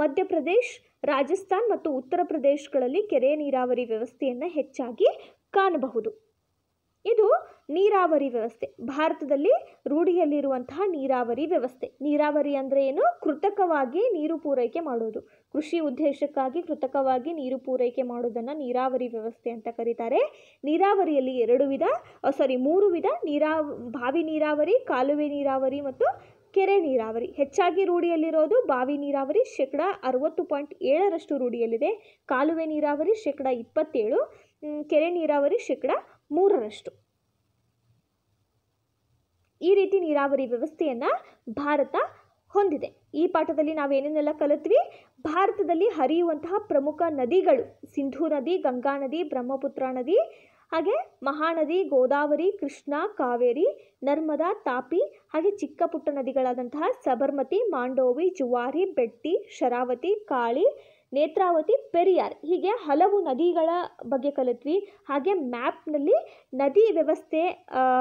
ಮಧ್ಯಪ್ರದೇಶ ರಾಜಸ್ಥಾನ್ ಮತ್ತು ಉತ್ತರ ಪ್ರದೇಶಗಳಲ್ಲಿ ಕೆರೆ ನೀರಾವರಿ ವ್ಯವಸ್ಥೆಯನ್ನು ಹೆಚ್ಚಾಗಿ ಕಾಣಬಹುದು ಇದು ನೀರಾವರಿ ವ್ಯವಸ್ಥೆ ಭಾರತದಲ್ಲಿ ರೂಢಿಯಲ್ಲಿರುವಂತಹ ನೀರಾವರಿ ವ್ಯವಸ್ಥೆ ನೀರಾವರಿ ಅಂದರೆ ಏನು ಕೃತಕವಾಗಿ ನೀರು ಪೂರೈಕೆ ಮಾಡೋದು ಕೃಷಿ ಉದ್ದೇಶಕ್ಕಾಗಿ ಕೃತಕವಾಗಿ ನೀರು ಪೂರೈಕೆ ಮಾಡೋದನ್ನು ನೀರಾವರಿ ವ್ಯವಸ್ಥೆ ಅಂತ ಕರೀತಾರೆ ನೀರಾವರಿಯಲ್ಲಿ ಎರಡು ವಿಧ ಸಾರಿ ಮೂರು ವಿಧ ನೀರಾವ ಬಾವಿ ನೀರಾವರಿ ಕಾಲುವೆ ನೀರಾವರಿ ಮತ್ತು ಕೆರೆ ನೀರಾವರಿ ಹೆಚ್ಚಾಗಿ ರೂಢಿಯಲ್ಲಿರೋದು ಬಾವಿ ನೀರಾವರಿ ಶೇಕಡ ಅರವತ್ತು ಪಾಯಿಂಟ್ ಏಳರಷ್ಟು ರೂಢಿಯಲ್ಲಿದೆ ಕಾಲುವೆ ನೀರಾವರಿ ಶೇಕಡ ಇಪ್ಪತ್ತೇಳು ಕೆರೆ ನೀರಾವರಿ ಶೇಕಡ ಮೂರರಷ್ಟು ಈ ರೀತಿ ನೀರಾವರಿ ವ್ಯವಸ್ಥೆಯನ್ನು ಭಾರತ ಹೊಂದಿದೆ ಈ ಪಾಠದಲ್ಲಿ ನಾವು ಏನೇನೆಲ್ಲ ಕಲಿತ್ವಿ ಭಾರತದಲ್ಲಿ ಹರಿಯುವಂತಹ ಪ್ರಮುಖ ನದಿಗಳು ಸಿಂಧೂ ನದಿ ಗಂಗಾ ನದಿ ಬ್ರಹ್ಮಪುತ್ರ ನದಿ ಹಾಗೆ ಮಹಾನದಿ ಗೋದಾವರಿ ಕೃಷ್ಣ ಕಾವೇರಿ ನರ್ಮದಾ ತಾಪಿ ಹಾಗೆ ಚಿಕ್ಕ ಪುಟ್ಟ ನದಿಗಳಾದಂತಹ ಸಬರ್ಮತಿ ಮಾಂಡೋವಿ ಜುವಾರಿ ಬೆಟ್ಟಿ ಶರಾವತಿ ಕಾಳಿ ನೇತ್ರಾವತಿ ಪೆರಿಯಾರ್ ಹೀಗೆ ಹಲವು ನದಿಗಳ ಬಗ್ಗೆ ಕಲಿತ್ವಿ ಹಾಗೆ ಮ್ಯಾಪ್ನಲ್ಲಿ ನದಿ ವ್ಯವಸ್ಥೆ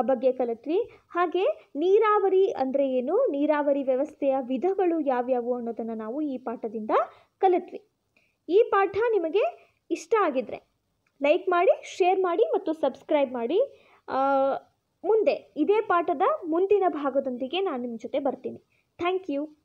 ಬಗ್ಗೆ ಕಲಿತ್ವಿ ಹಾಗೆ ನೀರಾವರಿ ಅಂದರೆ ಏನು ನೀರಾವರಿ ವ್ಯವಸ್ಥೆಯ ವಿಧಗಳು ಯಾವ್ಯಾವು ಅನ್ನೋದನ್ನು ನಾವು ಈ ಪಾಠದಿಂದ ಕಲಿತ್ವಿ ಈ ಪಾಠ ನಿಮಗೆ ಇಷ್ಟ ಆಗಿದ್ದರೆ ಲೈಕ್ ಮಾಡಿ ಶೇರ್ ಮಾಡಿ ಮತ್ತು ಸಬ್ಸ್ಕ್ರೈಬ್ ಮಾಡಿ ಮುಂದೆ ಇದೇ ಪಾಠದ ಮುಂದಿನ ಭಾಗದೊಂದಿಗೆ ನಾನು ನಿಮ್ಮ ಜೊತೆ ಬರ್ತೀನಿ ಥ್ಯಾಂಕ್ ಯು